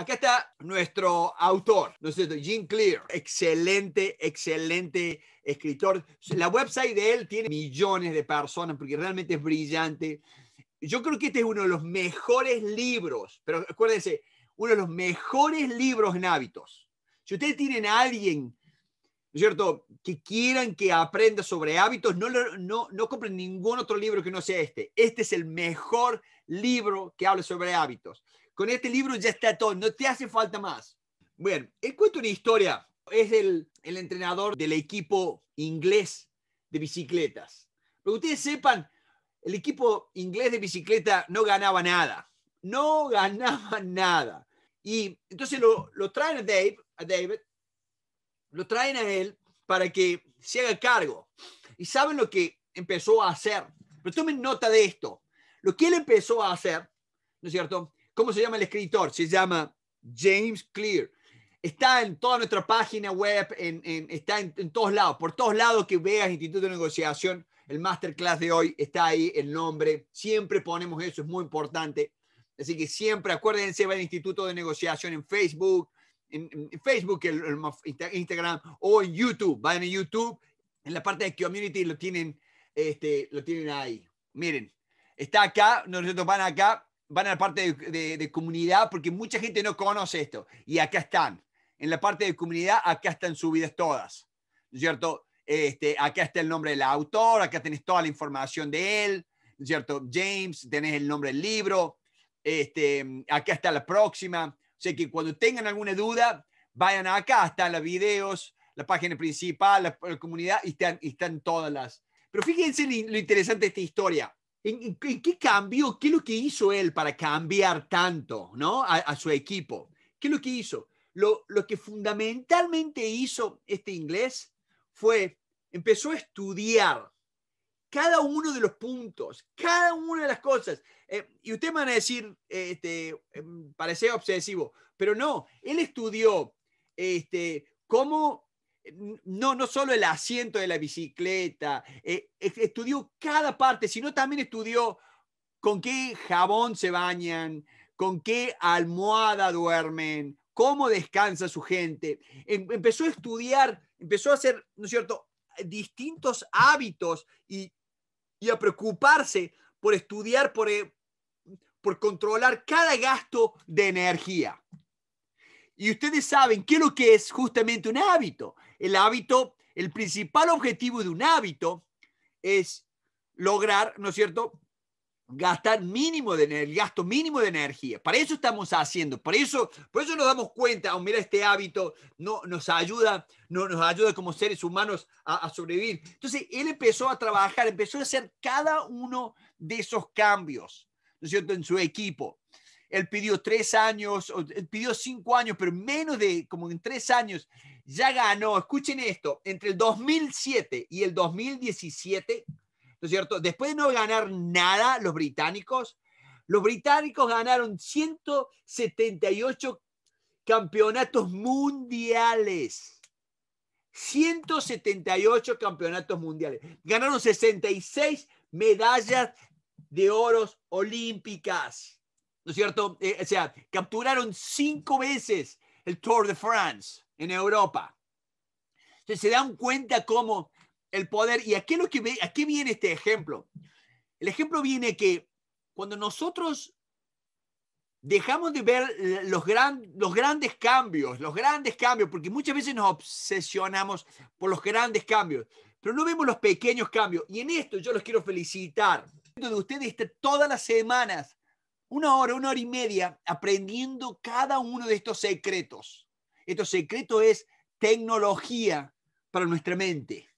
Acá está nuestro autor, ¿no es Jim Clear. Excelente, excelente escritor. La website de él tiene millones de personas porque realmente es brillante. Yo creo que este es uno de los mejores libros, pero acuérdense, uno de los mejores libros en hábitos. Si ustedes tienen a alguien ¿no es cierto? Que quieran que aprenda sobre hábitos, no, no, no compren ningún otro libro que no sea este. Este es el mejor libro que habla sobre hábitos. Con este libro ya está todo, no te hace falta más. Bueno, él cuenta una historia. Es el, entrenador del equipo inglés de bicicletas. Pero ustedes sepan, el equipo inglés de bicicleta no ganaba nada. No ganaba nada. Y entonces lo, lo traen a, Dave, a David, lo traen a él para que se haga cargo. Y saben lo que empezó a hacer. Pero tomen nota de esto. Lo que él empezó a hacer, ¿no es cierto? ¿Cómo se llama el escritor? Se llama James Clear. Está en toda nuestra página web, en, está en, todos lados. Por todos lados que veas Instituto de Negociación, el masterclass de hoy está ahí, el nombre. Siempre ponemos eso, es muy importante. Así que siempre acuérdense, va al Instituto de Negociación en Facebook, en, Facebook, Instagram o en YouTube. Vayan a YouTube, en la parte de Community lo tienen, este, lo tienen ahí. Miren, está acá, nosotros van acá, van a la parte de, comunidad porque mucha gente no conoce esto. Y acá están. En la parte de comunidad, acá están subidas todas. cierto? Este, acá está el nombre del autor, acá tenés toda la información de él, cierto? James, tenés el nombre del libro. Este, acá está la próxima. O sea que cuando tengan alguna duda, vayan acá, están los videos, la página principal, la, comunidad, y están, y están todas las. Pero fíjense lo interesante de esta historia ¿En, qué cambió? ¿Qué es lo que hizo él para cambiar tanto ¿no? a, su equipo? ¿Qué es lo que hizo? Lo, que fundamentalmente hizo este inglés fue, empezó a estudiar cada uno de los puntos, cada una de las cosas. Eh, y ustedes van a decir, este, em, parece obsesivo, pero no, él estudió este, cómo no, no solo el asiento de la bicicleta, eh, estudió cada parte, sino también estudió con qué jabón se bañan, con qué almohada duermen, cómo descansa su gente. Em-, empezó a estudiar, empezó a hacer, ¿no es cierto?, distintos hábitos y, y a preocuparse por estudiar, por, eh, por controlar cada gasto de energía. Y ustedes saben qué es lo que es justamente un hábito. El hábito, el principal objetivo de un hábito es lograr, ¿no es cierto?, gastar mínimo de el gasto mínimo de energía. Para eso estamos haciendo, Para eso, por eso nos damos cuenta, o oh, mira, este hábito no, nos ayuda, no, nos ayuda como seres humanos a, sobrevivir. Entonces, él empezó a trabajar, empezó a hacer cada uno de esos cambios, ¿no es cierto?, en su equipo. Él pidió tres años, él pidió cinco años, pero menos de, como en tres años, ya ganó, escuchen esto, entre el 2007 y el 2017, ¿no es cierto? Después de no ganar nada los británicos, los británicos ganaron 178 campeonatos mundiales. 178 campeonatos mundiales. Ganaron 66 medallas de oros olímpicas. ¿No es cierto? Eh, o sea, capturaron cinco veces el Tour de France en Europa. Entonces se dan cuenta cómo el poder, y aquí, lo que viene este ejemplo. El ejemplo viene que cuando nosotros dejamos de ver los, gran, los grandes cambios, los grandes cambios, porque muchas veces nos obsesionamos por los grandes cambios, pero no vemos los pequeños cambios. Y en esto yo los quiero felicitar. De ustedes este, todas las semanas una hora, una hora y media aprendiendo cada uno de estos secretos. Estos secretos es tecnología para nuestra mente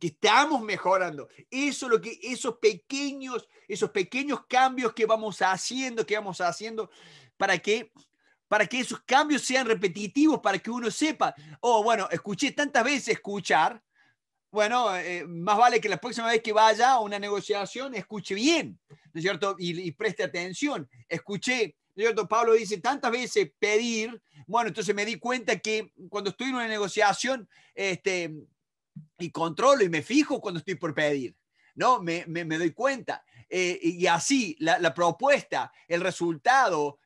que estamos mejorando. Eso lo que esos pequeños esos pequeños cambios que vamos haciendo, que vamos haciendo para que para que esos cambios sean repetitivos, para que uno sepa, oh, bueno, escuché tantas veces escuchar, bueno, eh, más vale que la próxima vez que vaya a una negociación escuche bien, ¿no es cierto? Y, preste atención. Escuché, ¿no es cierto? Pablo dice tantas veces pedir, bueno, entonces me di cuenta que cuando estoy en una negociación, este, y controlo y me fijo cuando estoy por pedir, ¿no? Me, doy cuenta. Eh, y así, la, propuesta, el resultado,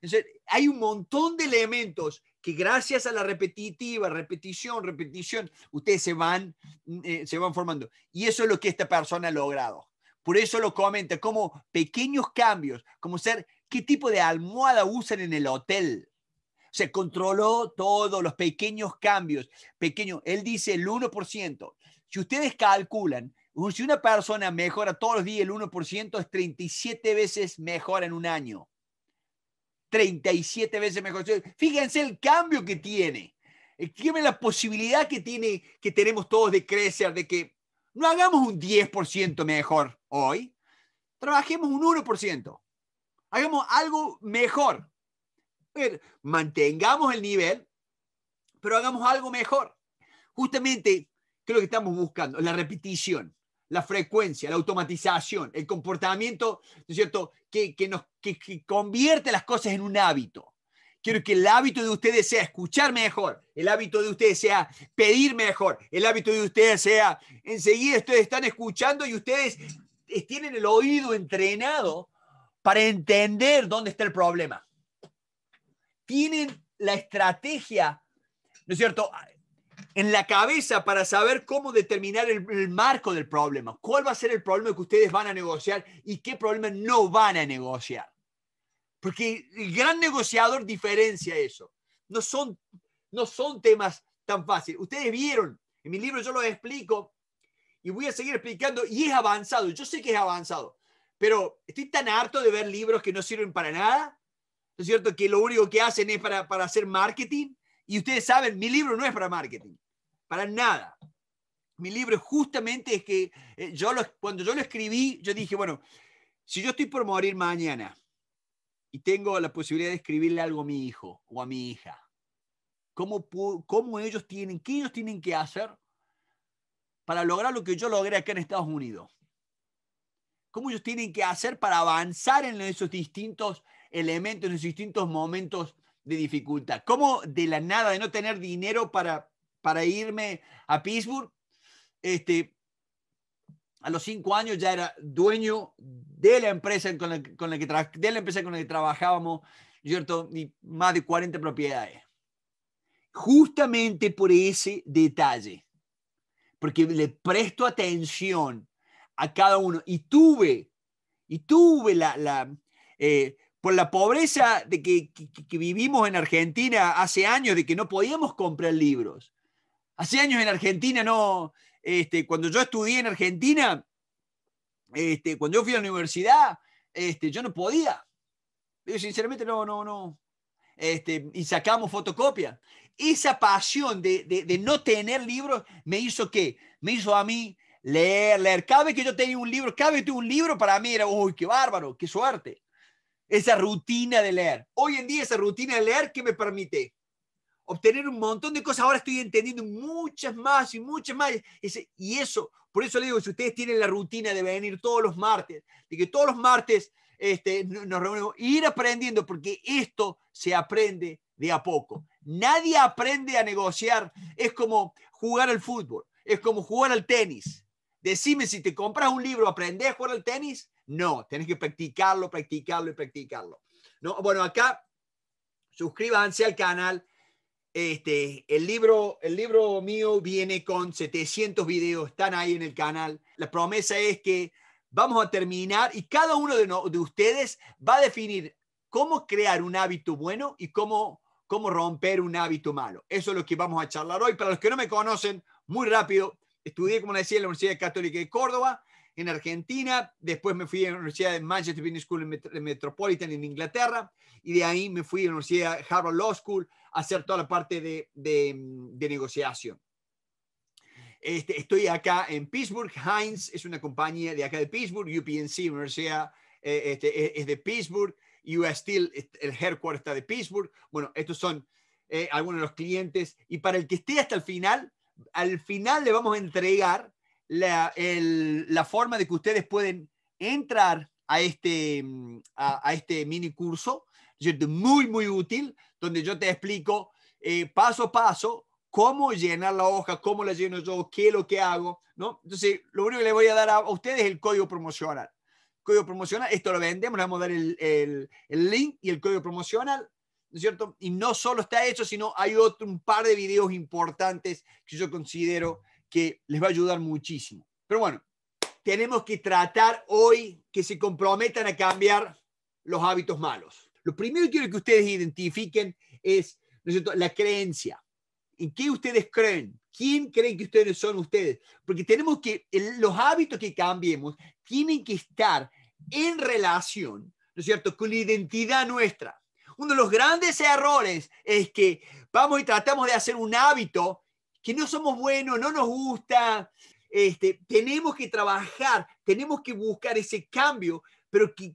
hay un montón de elementos que gracias a la repetitiva, repetición, repetición, ustedes se van, mm, eh, se van formando. Y eso es lo que esta persona ha logrado. Por eso lo comenta, como pequeños cambios, como ser qué tipo de almohada usan en el hotel. Se controló todos los pequeños cambios. Pequeño, él dice el 1%. Si ustedes calculan, si una persona mejora todos los días el 1%, es 37 veces mejor en un año. 37 veces mejor. Fíjense el cambio que tiene. Fíjense la posibilidad que, tiene, que tenemos todos de crecer, de que no hagamos un 10% mejor hoy, trabajemos un 1%. Hagamos algo mejor. Mantengamos el nivel, pero hagamos algo mejor. Justamente, creo que estamos buscando la repetición la frecuencia, la automatización, el comportamiento, ¿no es cierto?, que, nos, que, convierte las cosas en un hábito. Quiero que el hábito de ustedes sea escuchar mejor, el hábito de ustedes sea pedir mejor, el hábito de ustedes sea, enseguida ustedes están escuchando y ustedes tienen el oído entrenado para entender dónde está el problema. Tienen la estrategia, ¿no es cierto? en la cabeza para saber cómo determinar el, marco del problema, cuál va a ser el problema que ustedes van a negociar y qué problema no van a negociar. Porque el gran negociador diferencia eso. No son, no son temas tan fáciles. Ustedes vieron, en mi libro yo lo explico y voy a seguir explicando y es avanzado, yo sé que es avanzado, pero estoy tan harto de ver libros que no sirven para nada, ¿no es cierto? Que lo único que hacen es para, para hacer marketing y ustedes saben, mi libro no es para marketing para nada. Mi libro justamente es que eh, yo cuando yo lo escribí, yo dije, bueno, si yo estoy por morir mañana y tengo la posibilidad de escribirle algo a mi hijo o a mi hija, ¿cómo, cómo ellos tienen, qué ellos tienen que hacer para lograr lo que yo logré acá en Estados Unidos? ¿Cómo ellos tienen que hacer para avanzar en esos distintos elementos, en esos distintos momentos de dificultad? ¿Cómo de la nada, de no tener dinero para para irme a Pittsburgh. Este, a los cinco años ya era dueño de la empresa con la, que, de la empresa con trabajábamos, ¿cierto? Y más de 40 propiedades. Justamente por ese detalle, porque le presto atención a cada uno y tuve, y tuve la, la eh, por la pobreza de que, vivimos en Argentina hace años, de que no podíamos comprar libros. Hace años en Argentina no, este, cuando yo estudié en Argentina, este, cuando yo fui a la universidad, este, yo no podía. Yo sinceramente no, no, no. Este, y sacamos fotocopia. Esa pasión de, de, no tener libros me hizo que, me hizo a mí leer, leer. Cabe que yo tenía un libro, cabe vez que tuve un libro, para mí era, uy, qué bárbaro, qué suerte. Esa rutina de leer. Hoy en día esa rutina de leer, que me permite? obtener un montón de cosas. Ahora estoy entendiendo muchas más y muchas más. Y eso, por eso le digo, si ustedes tienen la rutina de venir todos los martes, de que todos los martes este, nos reunimos, ir aprendiendo, porque esto se aprende de a poco. Nadie aprende a negociar. Es como jugar al fútbol, es como jugar al tenis. Decime si te compras un libro, ¿aprendes a jugar al tenis? No, tenés que practicarlo, practicarlo y practicarlo. No, bueno, acá suscríbanse al canal, este, el, libro, el libro mío viene con 700 videos, están ahí en el canal. La promesa es que vamos a terminar y cada uno de, ustedes va a definir cómo crear un hábito bueno y cómo, cómo romper un hábito malo. Eso es lo que vamos a charlar hoy. Para los que no me conocen, muy rápido, estudié, como decía, en la Universidad Católica de Córdoba, en Argentina, después me fui a la Universidad de Manchester Business School en Metropolitan en Inglaterra, y de ahí me fui a la Universidad Harvard Law School a hacer toda la parte de, de, negociación. Este, estoy acá en Pittsburgh, Heinz es una compañía de acá de Pittsburgh, UPNC, Universidad eh, este, es de Pittsburgh, US Steel, el headquarters está de Pittsburgh. Bueno, estos son eh, algunos de los clientes, y para el que esté hasta el final, al final le vamos a entregar la, la forma de que ustedes pueden entrar a este, mm, a, este mini curso, muy, muy útil, donde yo te explico eh, paso a paso cómo llenar la hoja, cómo la lleno yo, qué es lo que hago, ¿no? Entonces, lo único que le voy a dar a, ustedes es el código promocional. Código promocional, esto lo vendemos, le vamos a dar el, el, el link y el código promocional, ¿no es cierto? Y no solo está hecho, sino hay otro, un par de videos importantes que yo considero que les va a ayudar muchísimo. Pero bueno, tenemos que tratar hoy que se comprometan a cambiar los hábitos malos. Lo primero que quiero que ustedes identifiquen es ¿no es cierto? la creencia. ¿En qué ustedes creen? ¿Quién creen que ustedes son ustedes? Porque tenemos que, los hábitos que cambiemos tienen que estar en relación, ¿no es cierto?, con la identidad nuestra. Uno de los grandes errores es que vamos y tratamos de hacer un hábito que no somos buenos, no nos gusta, este, tenemos que trabajar, tenemos que buscar ese cambio, pero que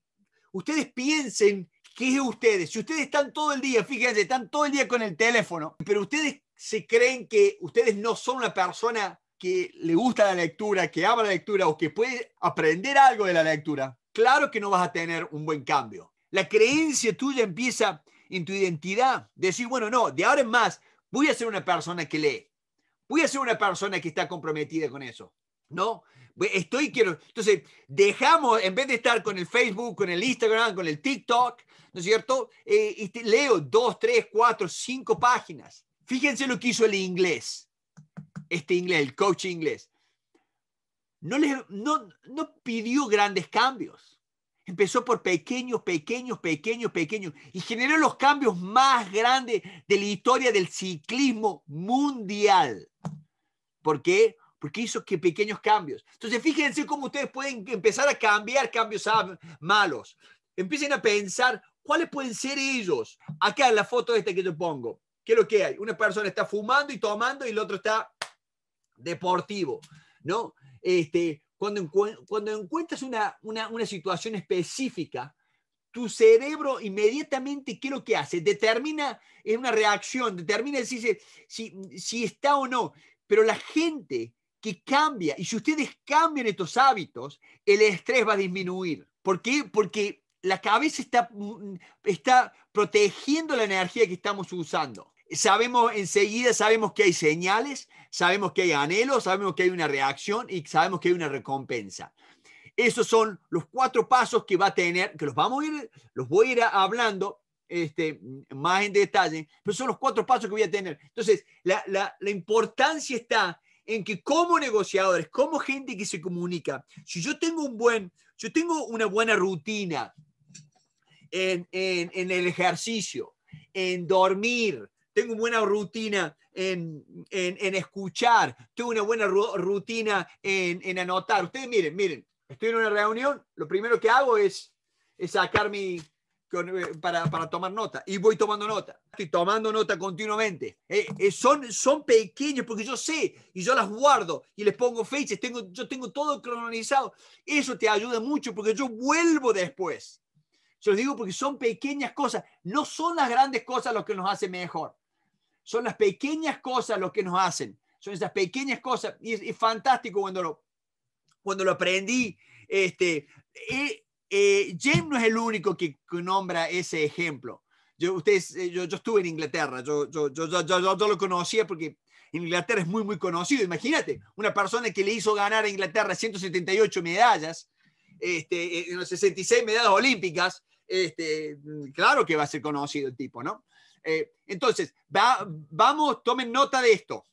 ustedes piensen que es ustedes. Si ustedes están todo el día, fíjense, están todo el día con el teléfono, pero ustedes se creen que ustedes no son una persona que le gusta la lectura, que ama la lectura o que puede aprender algo de la lectura, claro que no vas a tener un buen cambio. La creencia tuya empieza en tu identidad. Decir, bueno, no, de ahora en más voy a ser una persona que lee. Voy a ser una persona que está comprometida con eso, ¿no? Estoy, quiero. Entonces, dejamos, en vez de estar con el Facebook, con el Instagram, con el TikTok, ¿no es cierto? Eh, este, leo dos, tres, cuatro, cinco páginas. Fíjense lo que hizo el inglés, este inglés, el coach inglés. No, no pidió grandes cambios Empezó por pequeños, pequeños, pequeños, pequeños y generó los cambios más grandes de la historia del ciclismo mundial. ¿Por qué? Porque hizo que pequeños cambios. Entonces, fíjense cómo ustedes pueden empezar a cambiar cambios malos. Empiecen a pensar cuáles pueden ser ellos. Acá en la foto esta que yo pongo, ¿qué es lo que hay? Una persona está fumando y tomando y el otro está deportivo, ¿no? Este, cuando, encuentras una, situación específica, tu cerebro inmediatamente, ¿qué es lo que hace? Determina, es una reacción, determina si, si, si está o no. Pero la gente que cambia, y si ustedes cambian estos hábitos, el estrés va a disminuir. ¿Por qué? Porque la cabeza está, está protegiendo la energía que estamos usando sabemos enseguida, sabemos que hay señales, sabemos que hay anhelos, sabemos que hay una reacción y sabemos que hay una recompensa. Esos son los cuatro pasos que va a tener, que los vamos a ir, los voy a ir hablando este, más en detalle, pero son los cuatro pasos que voy a tener. Entonces, la, la, la importancia está en que como negociadores, como gente que se comunica, si yo tengo un buen, yo tengo una buena rutina en, en, en el ejercicio, en dormir, tengo una buena rutina en, en, escuchar, tengo una buena rutina en, anotar. Ustedes miren, miren, estoy en una reunión, lo primero que hago es, es sacar mi... Eh, para, para, tomar nota y voy tomando nota, estoy tomando nota continuamente. Eh, eh, son, son pequeños porque yo sé y yo las guardo y les pongo fechas, tengo, yo tengo todo cronizado. Eso te ayuda mucho porque yo vuelvo después. Yo les digo porque son pequeñas cosas, no son las grandes cosas lo que nos hace mejor. Son las pequeñas cosas lo que nos hacen. Son esas pequeñas cosas. Y es, fantástico cuando lo, cuando lo aprendí. Este, eh, eh, James no es el único que, nombra ese ejemplo. Yo, ustedes, eh, yo, estuve en Inglaterra, yo, lo conocía porque Inglaterra es muy, muy conocido. Imagínate, una persona que le hizo ganar a Inglaterra 178 medallas, este, en los 66 medallas olímpicas, este, claro que va a ser conocido el tipo, ¿no? Eh, entonces, vamos, tomen nota de esto.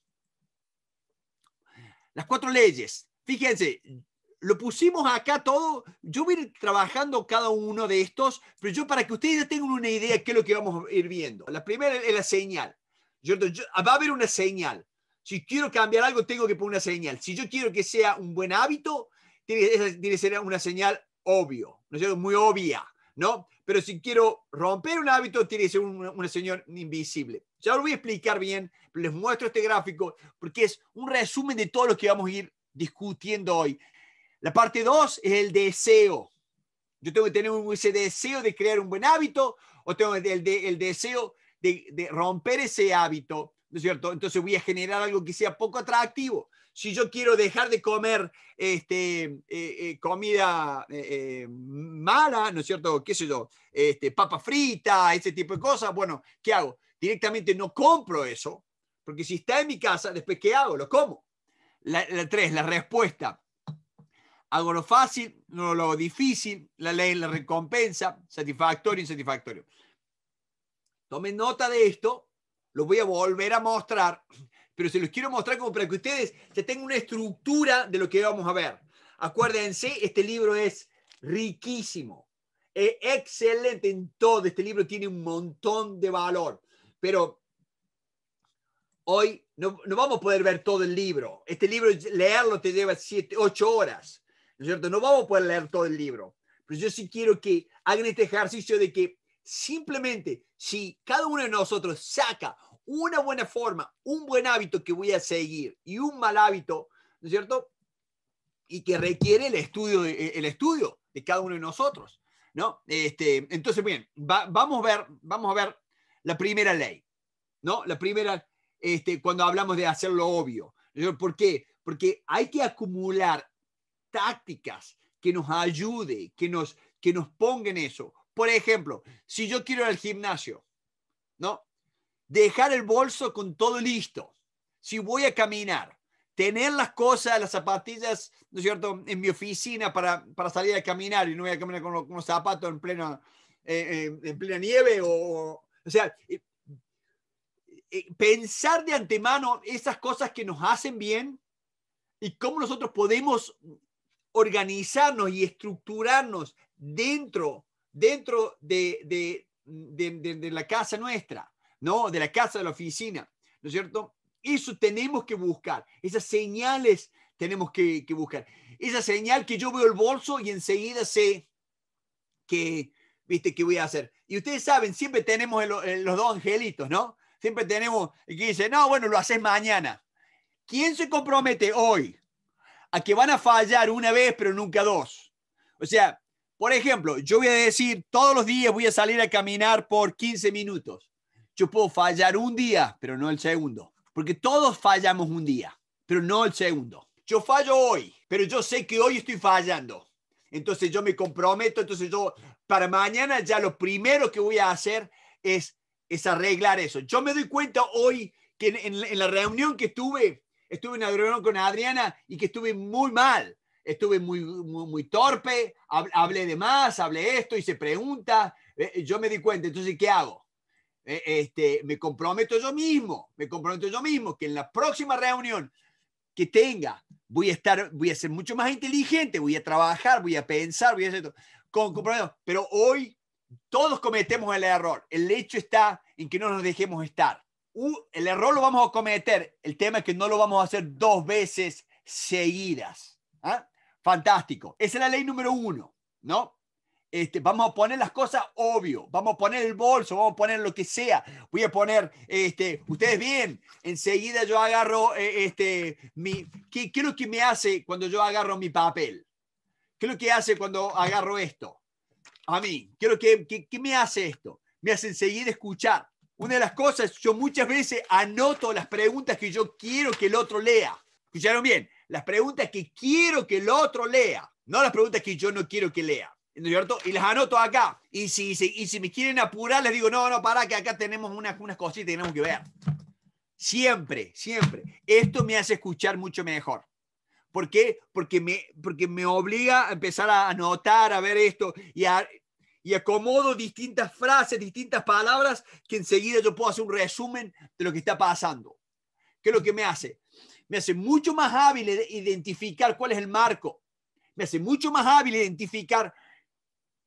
Las cuatro leyes. Fíjense, lo pusimos acá todo. Yo voy a ir trabajando cada uno de estos, pero yo para que ustedes tengan una idea de qué es lo que vamos a ir viendo. La primera es la señal. Yo, ah, va a haber una señal. Si quiero cambiar algo, tengo que poner una señal. Si yo quiero que sea un buen hábito, tiene, que ser una señal obvio, ¿no es Muy obvia, ¿no? Pero si quiero romper un hábito, tiene que ser una, invisible. Ya lo voy a explicar bien, les muestro este gráfico porque es un resumen de todo lo que vamos a ir discutiendo hoy. La parte 2 es el deseo. Yo tengo que tener ese deseo de crear un buen hábito o tengo el, el deseo de romper ese hábito. ¿no es cierto? Entonces voy a generar algo que sea poco atractivo si yo quiero dejar de comer este, eh, eh, comida eh, mala, ¿no es cierto? ¿Qué sé yo? Este, papa frita, ese tipo de cosas. Bueno, ¿qué hago? Directamente no compro eso, porque si está en mi casa, después ¿qué hago? Lo como. La, tres, la respuesta. Hago lo fácil, no lo difícil, la ley, la recompensa, satisfactorio, insatisfactorio. Tomen nota de esto, lo voy a volver a mostrar pero se los quiero mostrar como para que ustedes ya tengan una estructura de lo que vamos a ver. Acuérdense, este libro es riquísimo, es excelente en todo. Este libro tiene un montón de valor, pero hoy no, vamos a poder ver todo el libro. Este libro, leerlo te lleva 7, 8 horas, ¿no es cierto? No vamos a poder leer todo el libro, pero yo sí quiero que hagan este ejercicio de que simplemente si cada uno de nosotros saca una buena forma, un buen hábito que voy a seguir y un mal hábito, ¿no es cierto? Y que requiere el estudio, eh, el estudio de cada uno de nosotros, ¿no? Este, entonces, bien, vamos, a ver, vamos a ver la primera ley, ¿no? La primera, este, cuando hablamos de hacerlo obvio. ¿Por qué? Porque hay que acumular tácticas que nos ayude, que nos, que nos pongan eso. Por ejemplo, si yo quiero ir al gimnasio, ¿no? dejar el bolso con todo listo. Si voy a caminar, tener las cosas, las zapatillas, ¿no es cierto?, en mi oficina para, salir a caminar y no voy a caminar con, los, zapatos en plena, eh, eh, en plena nieve o, sea, eh, pensar de antemano esas cosas que nos hacen bien y cómo nosotros podemos organizarnos y estructurarnos dentro, dentro de la casa nuestra. ¿no? De la casa, de la oficina, ¿no es cierto? Eso tenemos que buscar, esas señales tenemos que, buscar. Esa señal que yo veo el bolso y enseguida sé que, viste, que voy a hacer. Y ustedes saben, siempre tenemos los dos angelitos, ¿no? Siempre tenemos el que dice, no, bueno, lo haces mañana. ¿Quién se compromete hoy a que van a fallar una vez, pero nunca dos? O sea, por ejemplo, yo voy a decir, todos los días voy a salir a caminar por 15 minutos. Yo puedo fallar un día, pero no el segundo. Porque todos fallamos un día, pero no el segundo. Yo fallo hoy, pero yo sé que hoy estoy fallando. Entonces yo me comprometo, entonces yo para mañana ya lo primero que voy a hacer es, es arreglar eso. Yo me doy cuenta hoy que en, la reunión que estuve, estuve en la reunión con Adriana y que estuve muy mal, estuve muy, muy, torpe, hablé de más, hablé esto, y se pregunta. Eh, yo me di cuenta, entonces, ¿qué hago? Eh, este, me comprometo yo mismo, me comprometo yo mismo que en la próxima reunión que tenga voy a estar, voy a ser mucho más inteligente, voy a trabajar, voy a pensar, voy a hacer con compromiso. Pero hoy todos cometemos el error. El hecho está en que no nos dejemos estar. el error lo vamos a cometer. El tema es que no lo vamos a hacer dos veces seguidas. ¿Ah? Fantástico. Esa es la ley número uno, ¿no? Este, vamos a poner las cosas obvio, vamos a poner el bolso, vamos a poner lo que sea, voy a poner, este, ustedes bien, enseguida yo agarro, eh, este, mi, ¿qué, es lo que me hace cuando yo agarro mi papel? ¿Qué es lo que hace cuando agarro esto? A mí, ¿qué, que, me hace esto? Me hace enseguida escuchar. Una de las cosas, yo muchas veces anoto las preguntas que yo quiero que el otro lea. ¿Escucharon bien? Las preguntas que quiero que el otro lea, no las preguntas que yo no quiero que lea. ¿no Y las anoto acá. Y si, y si me quieren apurar, les digo, no, no, para, que acá tenemos unas, unas cositas que tenemos que ver. Siempre, siempre. Esto me hace escuchar mucho mejor. ¿Por qué? Porque me, porque me obliga a empezar a anotar, a ver esto y, y acomodo distintas frases, distintas palabras que enseguida yo puedo hacer un resumen de lo que está pasando. ¿Qué es lo que me hace? Me hace mucho más hábil identificar cuál es el marco. Me hace mucho más hábil identificar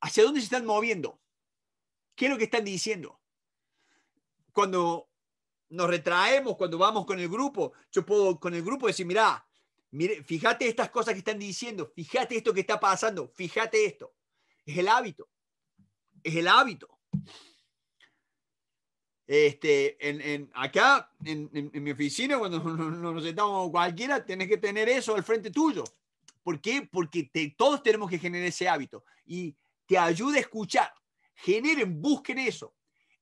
¿Hacia dónde se están moviendo? ¿Qué es lo que están diciendo? Cuando nos retraemos, cuando vamos con el grupo, yo puedo con el grupo decir, mira, fíjate estas cosas que están diciendo, fíjate esto que está pasando, fíjate esto. Es el hábito. Es el hábito. Este, en, en acá, en, mi oficina, cuando nos sentamos cualquiera, tenés que tener eso al frente tuyo. ¿Por qué? Porque todos tenemos que generar ese hábito. Y te ayude a escuchar. Generen, busquen eso.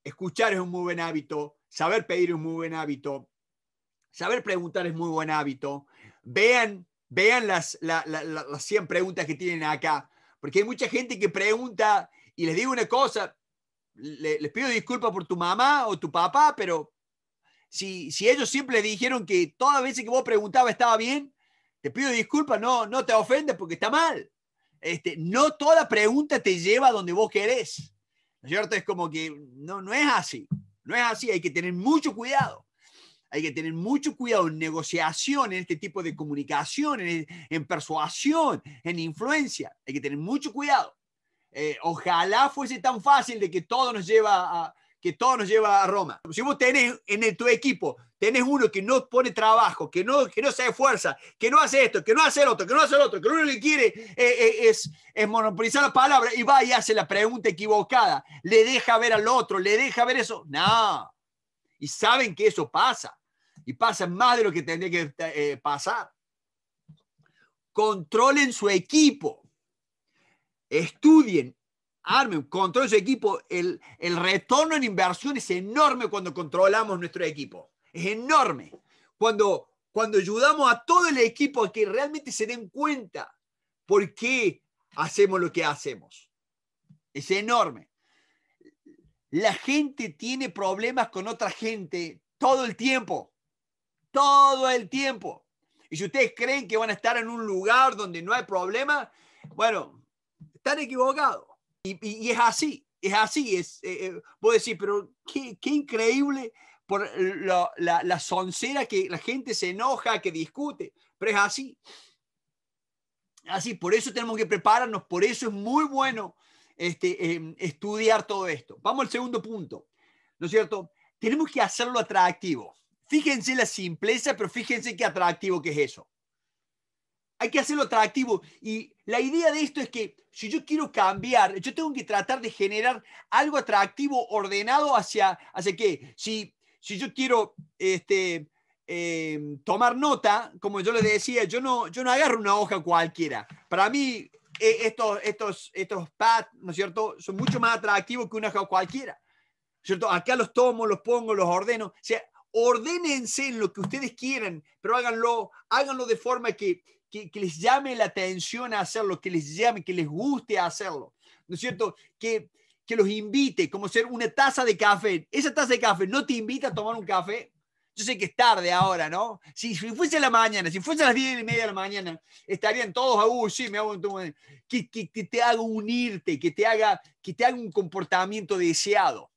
Escuchar es un muy buen hábito, saber pedir es un muy buen hábito, saber preguntar es muy buen hábito. Vean, vean las, las 100 preguntas que tienen acá, porque hay mucha gente que pregunta y les digo una cosa, les pido disculpas por tu mamá o tu papá, pero si, si ellos siempre dijeron que toda vez que vos preguntabas estaba bien, te pido disculpas, no, no te ofendes porque está mal. Este, no toda pregunta te lleva donde vos querés. es cierto? Es como que no, no es así. No es así. Hay que tener mucho cuidado. Hay que tener mucho cuidado en negociación, en este tipo de comunicación, en, persuasión, en influencia. Hay que tener mucho cuidado. Eh, ojalá fuese tan fácil de que todo nos lleva a, que todo nos lleva a Roma. Si vos tenés en tu equipo, tenés uno que no pone trabajo, que no, que no se esfuerza, que no hace esto, que no hace el otro, que no hace el otro, que lo único que quiere eh, eh, es, es, monopolizar la palabra y va y hace la pregunta equivocada, le deja ver al otro, le deja ver eso. No. Y saben que eso pasa. Y pasa más de lo que tendría que eh, pasar. Controlen su equipo. Estudien, armen, controle su equipo. El, retorno en inversión es enorme cuando controlamos nuestro equipo. Es enorme. Cuando, cuando ayudamos a todo el equipo a que realmente se den cuenta por qué hacemos lo que hacemos. Es enorme. La gente tiene problemas con otra gente todo el tiempo. Todo el tiempo. Y si ustedes creen que van a estar en un lugar donde no hay problema, bueno, están equivocados. Y, es así, es así, es, eh, eh, decir, pero qué, increíble por la, la, soncera que la gente se enoja, que discute, pero es así. Así, por eso tenemos que prepararnos, por eso es muy bueno este, em, estudiar todo esto. Vamos al segundo punto, ¿no es cierto? Tenemos que hacerlo atractivo. Fíjense la simpleza, pero fíjense qué atractivo que es eso hay que hacerlo atractivo. Y la idea de esto es que si yo quiero cambiar, yo tengo que tratar de generar algo atractivo, ordenado hacia, hacia qué. Si, si yo quiero este, em, tomar nota, como yo les decía, yo no, yo no agarro una hoja cualquiera. Para mí, e, estos, estos, estos pads, ¿no es cierto?, son mucho más atractivos que una hoja cualquiera. ¿Cierto? Acá los tomo, los pongo, los ordeno. O sea, ordénense lo que ustedes quieran, pero háganlo, háganlo de forma que que, les llame la atención a hacerlo, que les llame, que les guste hacerlo, ¿no es cierto? Que, que los invite, como ser una taza de café. Esa taza de café no te invita a tomar un café. Yo sé que es tarde ahora, ¿no? Si, si fuese la mañana, si fuese a las 10 y media de la mañana, estarían todos, uh, sí, me hago un... Que, que, que te haga unirte, que te haga, que te haga un comportamiento deseado.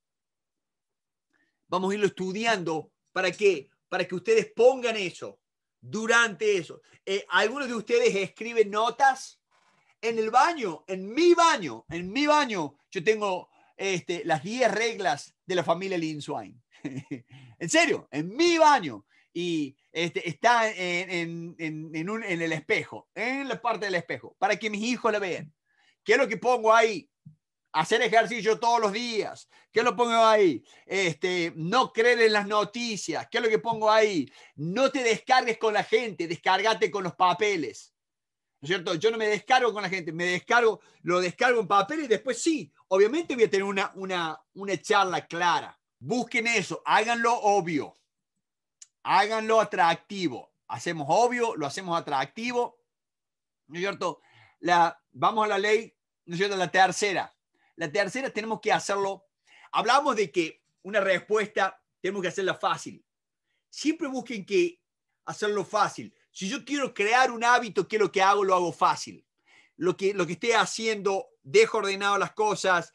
Vamos a irlo estudiando para que, para que ustedes pongan eso durante eso. Eh, algunos de ustedes escriben notas en el baño, en mi baño, en mi baño. Yo tengo este, las 10 reglas de la familia Swine. en serio, en mi baño. Y este, está en, en el espejo, en la parte del espejo, para que mis hijos la vean. ¿Qué es lo que pongo ahí? hacer ejercicio todos los días. ¿Qué lo pongo ahí? Este, no creer en las noticias. ¿Qué es lo que pongo ahí? No te descargues con la gente, Descárgate con los papeles. ¿No es cierto? Yo no me descargo con la gente, me descargo, lo descargo en papel y después sí, obviamente voy a tener una, una, charla clara. Busquen eso, háganlo obvio, háganlo atractivo. Hacemos obvio, lo hacemos atractivo. ¿No es cierto? La, vamos a la ley, ¿no es cierto? La tercera la tercera, tenemos que hacerlo. Hablamos de que una respuesta tenemos que hacerla fácil. Siempre busquen que hacerlo fácil. Si yo quiero crear un hábito, ¿qué es lo que hago? Lo hago fácil. Lo que, lo que esté haciendo, dejo ordenado las cosas,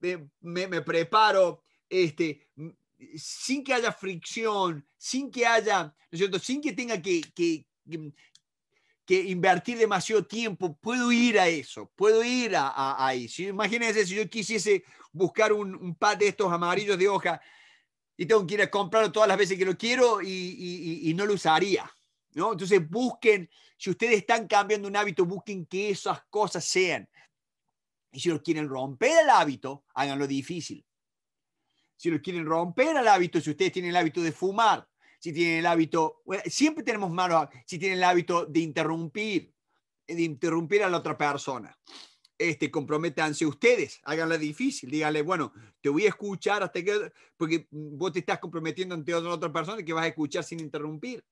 me, me, preparo, este, sin que haya fricción, sin que haya, ¿no es Sin que tenga que, invertir demasiado tiempo, puedo ir a eso, puedo ir a, ahí Imagínense si yo quisiese buscar un, par de estos amarillos de hoja y tengo que ir a comprarlo todas las veces que lo quiero y, no lo usaría. ¿no? Entonces busquen, si ustedes están cambiando un hábito, busquen que esas cosas sean. Y si lo quieren romper el hábito, háganlo difícil. Si lo quieren romper el hábito, si ustedes tienen el hábito de fumar, si tienen el hábito, siempre tenemos malos, si tienen el hábito de interrumpir, eh, de interrumpir a la otra persona. Este, comprométanse ustedes, háganla difícil, díganle, bueno, te voy a escuchar hasta que, porque vos te estás comprometiendo ante otra, otra persona que vas a escuchar sin interrumpir.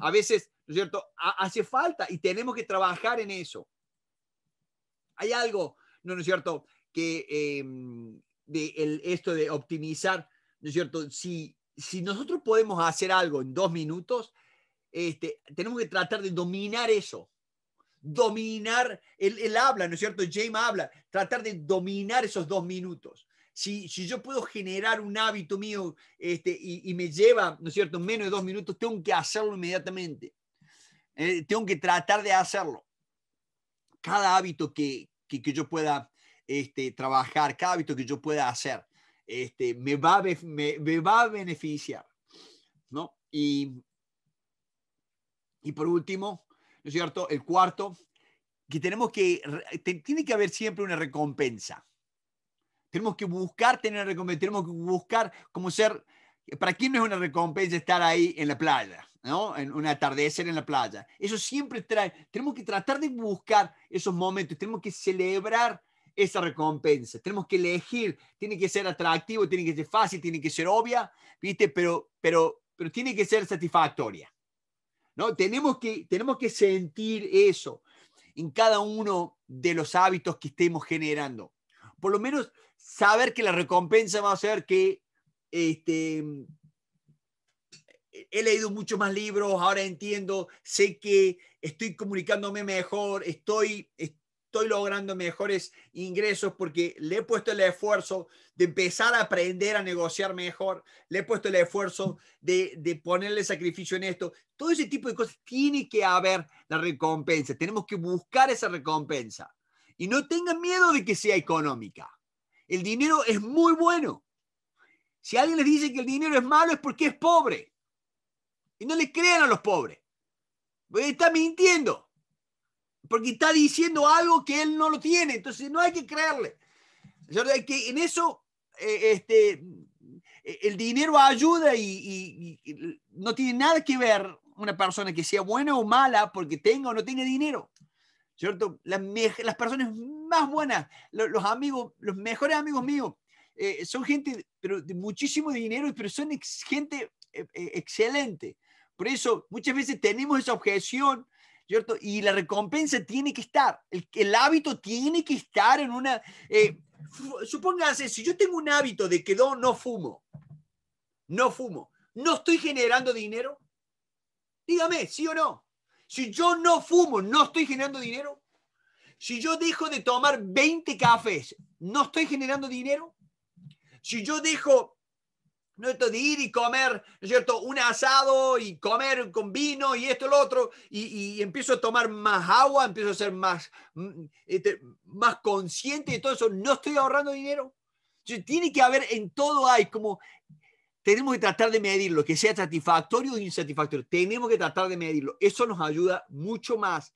A veces, ¿no es cierto? hace falta y tenemos que trabajar en eso. Hay algo, ¿no, es cierto? Que em, esto de optimizar, ¿no es cierto? Si si nosotros podemos hacer algo en dos minutos, este, tenemos que tratar de dominar eso. Dominar, el habla, ¿no es cierto? James habla, tratar de dominar esos dos minutos. Si, yo puedo generar un hábito mío este, y, me lleva, ¿no es cierto?, menos de dos minutos, tengo que hacerlo inmediatamente. Eh, tengo que tratar de hacerlo. Cada hábito que, yo pueda este, trabajar, cada hábito que yo pueda hacer este, me, va a, me, va a beneficiar. ¿no? Y, y por último, ¿no es cierto? El cuarto, que tenemos que, tiene que haber siempre una recompensa. Tenemos que buscar tener recompensa, tenemos que buscar como ser, ¿para quién no es una recompensa estar ahí en la playa? ¿no? En un atardecer en la playa. Eso siempre trae, tenemos que tratar de buscar esos momentos, tenemos que celebrar esa recompensa. Tenemos que elegir, tiene que ser atractivo, tiene que ser fácil, tiene que ser obvia, ¿viste? Pero, pero, pero tiene que ser satisfactoria. ¿no? Tenemos, que, tenemos que sentir eso en cada uno de los hábitos que estemos generando. Por lo menos saber que la recompensa va a ser que este, he leído muchos más libros, ahora entiendo, sé que estoy comunicándome mejor, estoy, estoy logrando mejores ingresos porque le he puesto el esfuerzo de empezar a aprender a negociar mejor, le he puesto el esfuerzo de, ponerle sacrificio en esto. Todo ese tipo de cosas tiene que haber la recompensa. Tenemos que buscar esa recompensa. Y no tengan miedo de que sea económica. El dinero es muy bueno. Si alguien les dice que el dinero es malo es porque es pobre. Y no le crean a los pobres. Está mintiendo porque está diciendo algo que él no lo tiene, entonces no hay que creerle. que, en eso, eh, este, eh, el dinero ayuda y, no tiene nada que ver una persona que sea buena o mala porque tenga o no tenga dinero. ¿Cierto? Las, las personas más buenas, los, amigos, los mejores amigos míos, eh, son gente pero de muchísimo dinero, pero son gente excelente. Por eso muchas veces tenemos esa objeción ¿cierto? Y la recompensa tiene que estar, el, hábito tiene que estar en una... Eh, supóngase, si yo tengo un hábito de que no fumo, no fumo, ¿no estoy generando dinero? Dígame, sí o no. Si yo no fumo, ¿no estoy generando dinero? Si yo dejo de tomar 20 cafés, ¿no estoy generando dinero? Si yo dejo ¿no De ir y comer, ¿no es cierto? Un asado y comer con vino y esto y lo otro, y, empiezo a tomar más agua, empiezo a ser más, mm, este, más consciente de todo eso, no estoy ahorrando dinero. tiene que haber en todo, hay como, tenemos que tratar de medirlo, que sea satisfactorio o insatisfactorio, tenemos que tratar de medirlo. Eso nos ayuda mucho más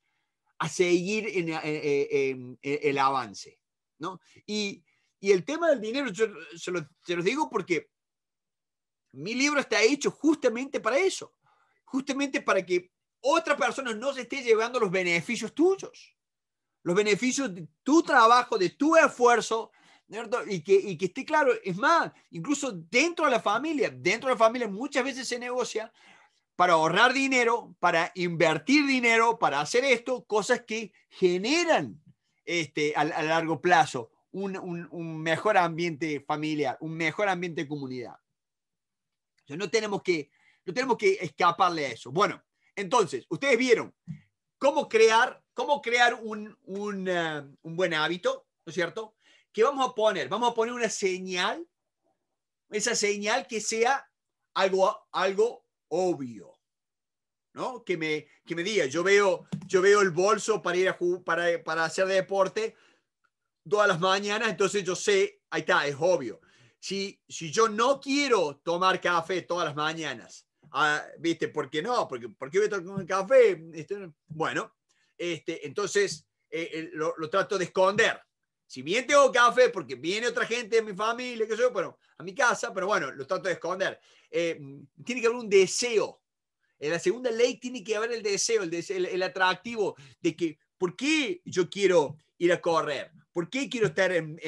a seguir en, eh, eh, el avance, ¿no? Y, el tema del dinero, yo se lo se los digo porque mi libro está hecho justamente para eso, justamente para que otra persona no se esté llevando los beneficios tuyos, los beneficios de tu trabajo, de tu esfuerzo, y que, y que, esté claro, es más, incluso dentro de la familia, dentro de la familia muchas veces se negocia para ahorrar dinero, para invertir dinero, para hacer esto, cosas que generan este, a, largo plazo un, un mejor ambiente familiar, un mejor ambiente de comunidad no tenemos que, no tenemos que escaparle a eso. Bueno, entonces, ustedes vieron cómo crear, cómo crear un, eh, buen hábito, ¿no es cierto? ¿Qué vamos a poner? Vamos a poner una señal, esa señal que sea algo, algo obvio. ¿no? Que me, que me diga, yo veo, yo veo el bolso para ir a para, para hacer deporte todas las mañanas, entonces yo sé, ahí está, es obvio si, yo no quiero tomar café todas las mañanas, ah, ¿viste? ¿Por qué no? ¿Por qué, voy a tomar café? Este, bueno, este, entonces eh, eh, lo, trato de esconder. Si bien tengo café, porque viene otra gente de mi familia, que yo, bueno, a mi casa, pero bueno, lo trato de esconder. Eh, tiene que haber un deseo. En la segunda ley tiene que haber el deseo, el, el, atractivo de que, ¿por qué yo quiero ir a correr? ¿Por qué quiero estar en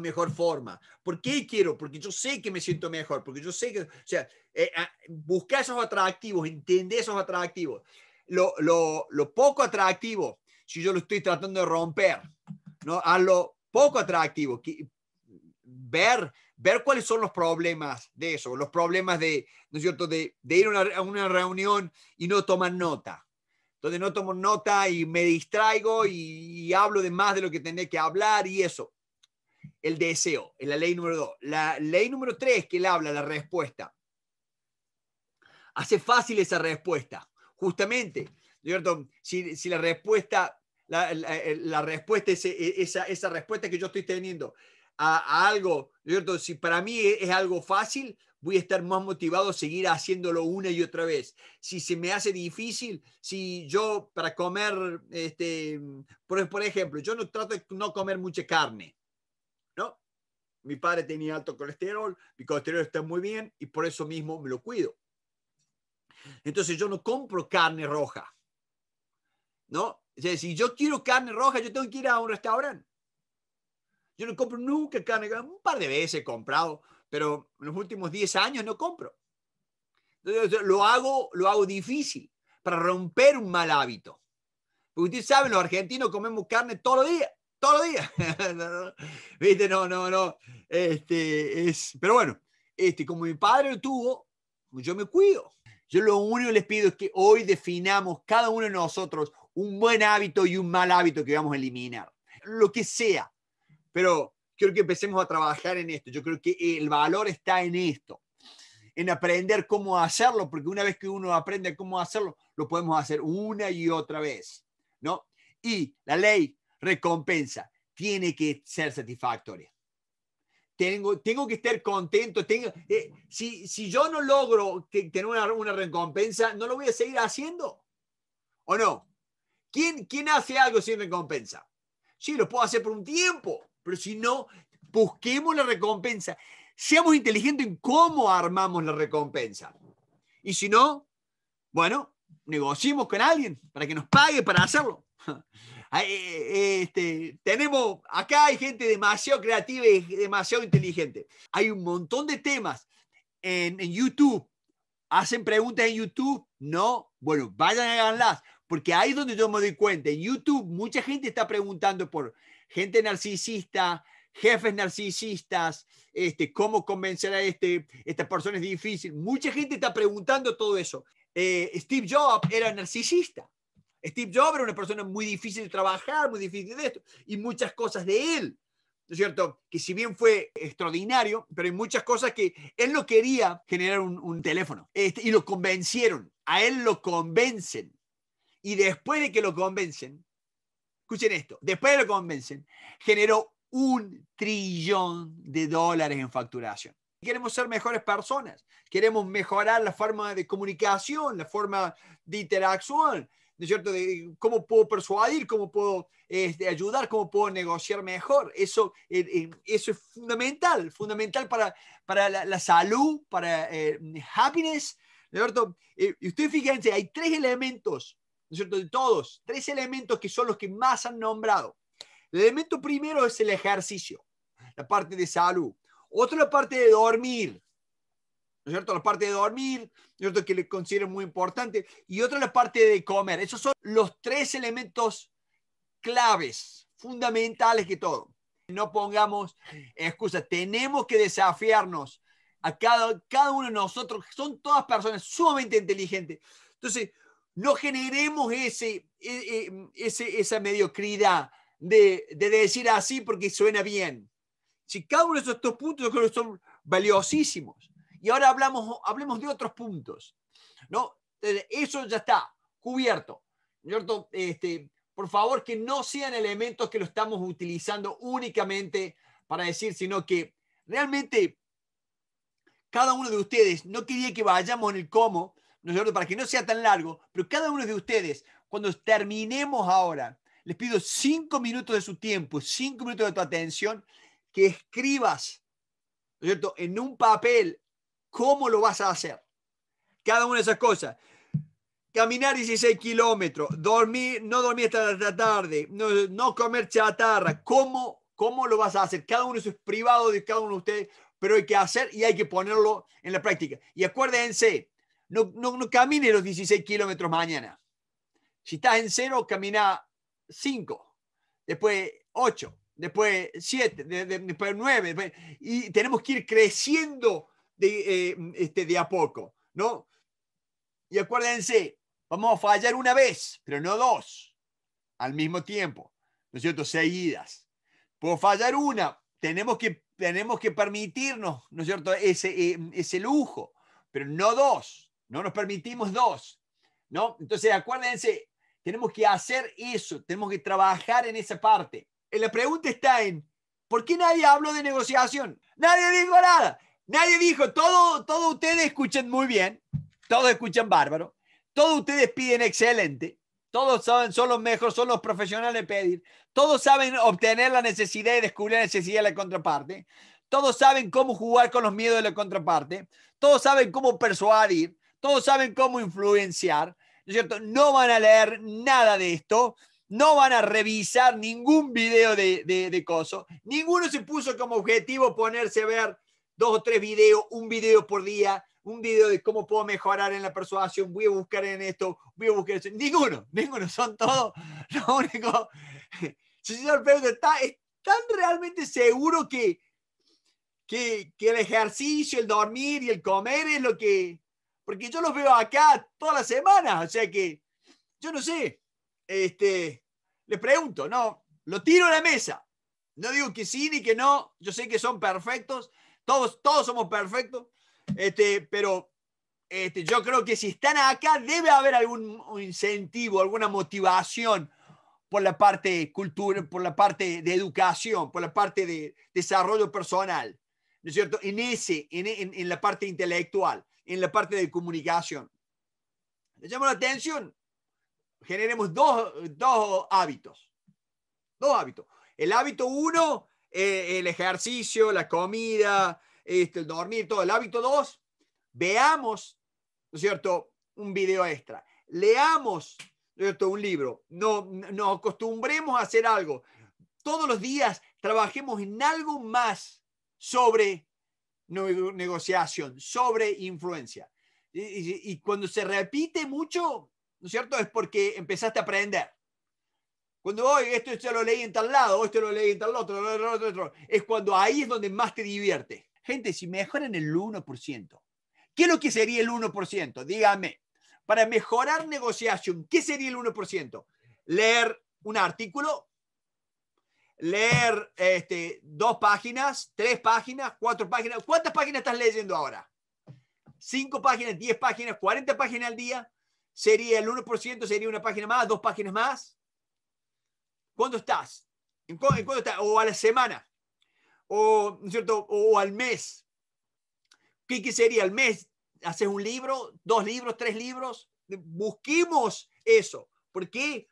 mejor forma. ¿Por qué quiero? Porque yo sé que me siento mejor, porque yo sé que, o sea, eh, ah, buscar esos atractivos, entender esos atractivos. Lo, lo, lo, poco atractivo, si yo lo estoy tratando de romper, ¿no? A lo poco atractivo, ver, ver cuáles son los problemas de eso, los problemas de, ¿no es cierto?, de, ir a una, reunión y no tomar nota. Entonces no tomo nota y me distraigo y, y hablo de más de lo que tenía que hablar y eso el deseo, en la ley número dos. La ley número tres que él habla, la respuesta. Hace fácil esa respuesta, justamente. ¿cierto? Si, la respuesta, la, eh, respuesta es, eh, esa, esa, respuesta que yo estoy teniendo a, algo, ¿cierto? Si para mí es, algo fácil, voy a estar más motivado a seguir haciéndolo una y otra vez. Si se me hace difícil, si yo para comer, este, por, por ejemplo, yo no trato de no comer mucha carne, mi padre tenía alto colesterol, mi colesterol está muy bien y por eso mismo me lo cuido. Entonces yo no compro carne roja. ¿No? si yo quiero carne roja, yo tengo que ir a un restaurante. Yo no compro nunca carne roja. Un par de veces he comprado, pero en los últimos 10 años no compro. lo hago, lo hago difícil para romper un mal hábito. Porque ustedes saben, los argentinos comemos carne todo los días todos los días. Viste, no, no, no. Este, es, pero bueno, este, como mi padre lo tuvo, yo me cuido. Yo lo único que les pido es que hoy definamos cada uno de nosotros un buen hábito y un mal hábito que vamos a eliminar. Lo que sea. Pero creo que empecemos a trabajar en esto. Yo creo que el valor está en esto. En aprender cómo hacerlo, porque una vez que uno aprende cómo hacerlo, lo podemos hacer una y otra vez. ¿No? Y la ley recompensa tiene que ser satisfactoria. Tengo, tengo que estar contento. Tengo, eh, si, si, yo no logro tener una, recompensa, no lo voy a seguir haciendo. ¿O no? ¿Quién, ¿Quién hace algo sin recompensa? Sí, lo puedo hacer por un tiempo, pero si no, busquemos la recompensa. Seamos inteligentes en cómo armamos la recompensa. Y si no, bueno, negociemos con alguien para que nos pague para hacerlo. Ah, eh, eh, este, tenemos, acá hay gente demasiado creativa y demasiado inteligente. Hay un montón de temas en, YouTube. ¿Hacen preguntas en YouTube? No. Bueno, vayan a haganlas, porque ahí es donde yo me doy cuenta. En YouTube mucha gente está preguntando por gente narcisista, jefes narcisistas, este, cómo convencer a este, estas persona es difícil. Mucha gente está preguntando todo eso. Eh, Steve Jobs era narcisista. Steve Jobs era una persona muy difícil de trabajar, muy difícil de esto, y muchas cosas de él, ¿no es cierto? Que si bien fue extraordinario, pero hay muchas cosas que él no quería generar un, teléfono, este, y lo convencieron, a él lo convencen, y después de que lo convencen, escuchen esto, después de que lo convencen, generó un trillón de dólares en facturación queremos ser mejores personas, queremos mejorar la forma de comunicación, la forma de interacción, ¿no cierto?, de cómo puedo persuadir, cómo puedo este, ayudar, cómo puedo negociar mejor. Eso, eh, eh, eso es fundamental, fundamental para, para la, salud, para eh, happiness, ¿no es cierto? y ustedes fíjense, hay tres elementos, ¿no es cierto?, de todos, tres elementos que son los que más han nombrado. El elemento primero es el ejercicio, la parte de salud. Otra parte de dormir, ¿no es cierto? La parte de dormir, ¿no es cierto? Que le considero muy importante. Y otra la parte de comer. Esos son los tres elementos claves, fundamentales que todo. No pongamos excusas. Tenemos que desafiarnos a cada, cada uno de nosotros. Son todas personas sumamente inteligentes. Entonces, no generemos ese, e, e, ese esa mediocridad de, de decir así porque suena bien. Si cada uno de estos puntos que son valiosísimos y ahora hablamos, hablemos de otros puntos. ¿no? eso ya está cubierto. ¿cierto? Este, por favor, que no sean elementos que lo estamos utilizando únicamente para decir, sino que realmente cada uno de ustedes, no quería que vayamos en el cómo, Para que no sea tan largo, pero cada uno de ustedes, cuando terminemos ahora, les pido cinco minutos de su tiempo, cinco minutos de tu atención, que escribas, en un papel ¿Cómo lo vas a hacer? Cada una de esas cosas. Caminar 16 kilómetros, dormir, no dormir hasta la tarde, no, comer chatarra. ¿Cómo, ¿Cómo lo vas a hacer? Cada uno es privado de cada uno de ustedes, pero hay que hacer y hay que ponerlo en la práctica. Y acuérdense, no, no, camine los 16 kilómetros mañana. Si estás en cero, camina 5, después 8, después 7, después 9, y tenemos que ir creciendo de, eh, este, de a poco, ¿no? Y acuérdense, vamos a fallar una vez, pero no dos, al mismo tiempo, ¿no es cierto? Seguidas. Puedo fallar una, tenemos que, tenemos que permitirnos, ¿no es cierto?, ese, eh, ese lujo, pero no dos, no nos permitimos dos, ¿no? Entonces, acuérdense, tenemos que hacer eso, tenemos que trabajar en esa parte. Eh, la pregunta está en, ¿por qué nadie habló de negociación? Nadie dijo nada. Nadie dijo, todo, todo ustedes escuchan muy bien, todos escuchan bárbaro, todos ustedes piden excelente, todos saben, son los mejores, son los profesionales de pedir, todos saben obtener la necesidad y descubrir la necesidad de la contraparte, todos saben cómo jugar con los miedos de la contraparte, todos saben cómo persuadir, todos saben cómo influenciar, ¿no es cierto? No van a leer nada de esto, no van a revisar ningún video de, de coso, ninguno se puso como objetivo ponerse a ver dos o tres videos, un video por día, un video de cómo puedo mejorar en la persuasión, voy a buscar en esto, voy a buscar en eso, Ninguno, ninguno, son todos. Lo único, señor Pedro está, realmente seguro que, que, el ejercicio, el dormir y el comer es lo que... Porque yo los veo acá todas las semanas, o sea que, yo no sé, este, les pregunto, no, lo tiro a la mesa. No digo que sí ni que no, yo sé que son perfectos, todos, todos somos perfectos, este, pero este, yo creo que si están acá debe haber algún incentivo, alguna motivación por la parte cultura, por la parte de educación, por la parte de desarrollo personal, ¿no es cierto? En ese, en, en, la parte intelectual, en la parte de comunicación. Le llamo la atención, generemos dos, dos hábitos, dos hábitos. El hábito uno eh, el ejercicio, la comida, este, el dormir, todo. El hábito 2, veamos, ¿no es cierto?, un video extra. Leamos, ¿no es cierto?, un libro. No, nos acostumbremos a hacer algo. Todos los días trabajemos en algo más sobre negociación, sobre influencia. y, cuando se repite mucho, ¿no es cierto? Es porque empezaste a aprender. Cuando hoy esto ya lo leí en tal lado, esto lo leí en tal otro, es cuando ahí es donde más te divierte. Gente, si mejoran el 1%, ¿qué es lo que sería el 1%? Dígame, para mejorar negociación, ¿qué sería el 1%? Leer un artículo, leer este, dos páginas, tres páginas, cuatro páginas. ¿Cuántas páginas estás leyendo ahora? ¿Cinco páginas, diez páginas, cuarenta páginas al día? ¿Sería el 1%? ¿Sería una página más, dos páginas más? estás? ¿En, cuándo estás? O a la semana, o, cierto? O, al mes. ¿Qué, sería al mes? ¿Haces un libro, dos libros, tres libros? Busquemos eso. ¿Por qué?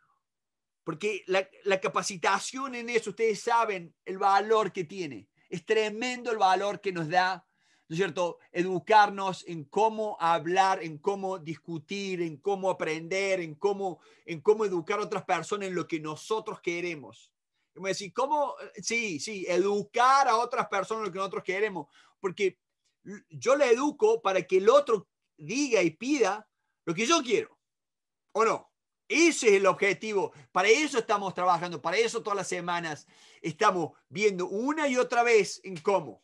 Porque la capacitación en eso, ustedes saben el valor que tiene. Es tremendo el valor que nos da ¿no es cierto?, educarnos en cómo hablar, en cómo discutir, en cómo aprender, en cómo, en cómo educar a otras personas en lo que nosotros queremos. Como decir, ¿cómo? Sí, sí, educar a otras personas en lo que nosotros queremos, porque yo le educo para que el otro diga y pida lo que yo quiero, ¿o no? Ese es el objetivo. Para eso estamos trabajando, para eso todas las semanas estamos viendo una y otra vez en cómo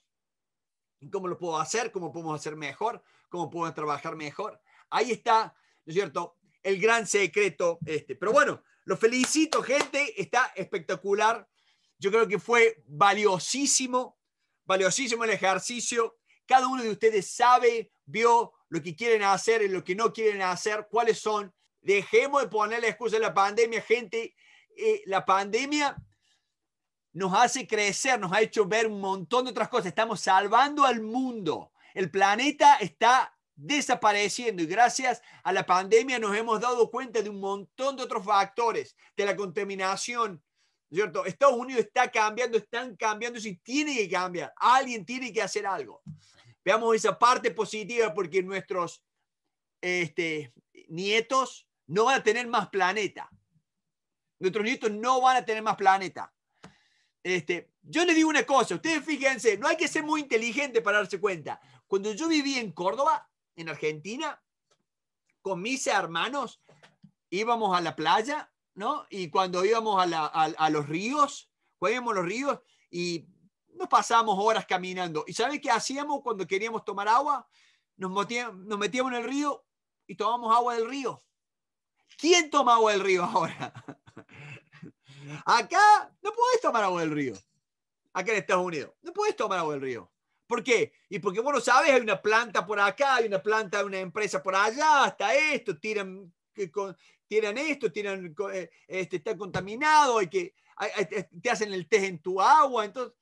¿Cómo lo puedo hacer? ¿Cómo podemos hacer mejor? ¿Cómo podemos trabajar mejor? Ahí está, ¿no es cierto? El gran secreto este. Pero bueno, lo felicito, gente. Está espectacular. Yo creo que fue valiosísimo, valiosísimo el ejercicio. Cada uno de ustedes sabe, vio lo que quieren hacer y lo que no quieren hacer, cuáles son. Dejemos de poner la excusa de la pandemia, gente. Eh, la pandemia nos hace crecer, nos ha hecho ver un montón de otras cosas. Estamos salvando al mundo. El planeta está desapareciendo y gracias a la pandemia nos hemos dado cuenta de un montón de otros factores, de la contaminación, ¿cierto? Estados Unidos está cambiando, están cambiando, y tiene que cambiar, alguien tiene que hacer algo. Veamos esa parte positiva porque nuestros este, nietos no van a tener más planeta. Nuestros nietos no van a tener más planeta. Este, yo les digo una cosa, ustedes fíjense, no hay que ser muy inteligente para darse cuenta. Cuando yo viví en Córdoba, en Argentina, con mis hermanos, íbamos a la playa, ¿no? Y cuando íbamos a, los ríos, jugábamos los ríos y nos pasábamos horas caminando. ¿Y ¿saben qué hacíamos cuando queríamos tomar agua? Nos, nos metíamos en el río y tomábamos agua del río. ¿Quién toma agua del río ahora? Acá no puedes tomar agua del río. Acá en Estados Unidos. No puedes tomar agua del río. ¿Por qué? Y porque vos lo sabes, hay una planta por acá, hay una planta una empresa por allá, hasta esto, tiran, esto, tiran, eh, este, está contaminado, hay que, te hacen el test en tu agua. Entonces,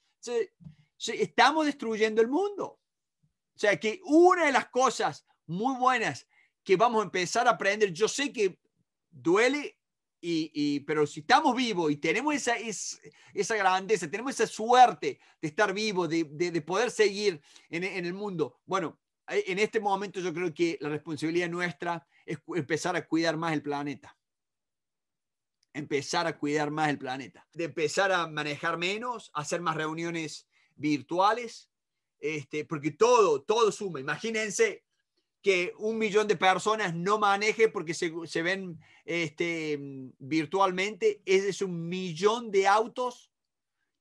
estamos destruyendo el mundo. O sea, que una de las cosas muy buenas que vamos a empezar a aprender, yo sé que duele pero si estamos vivos y tenemos esa, esa grandeza, tenemos esa suerte de estar vivos, de, poder seguir en, el mundo, bueno, eh, en este momento yo creo que la responsabilidad nuestra es empezar a cuidar más el planeta. Empezar a cuidar más el planeta. De empezar a manejar menos, hacer más reuniones virtuales, este, porque todo, todo suma. Imagínense que un millón de personas no maneje porque se, ven este, virtualmente, ese es un millón de autos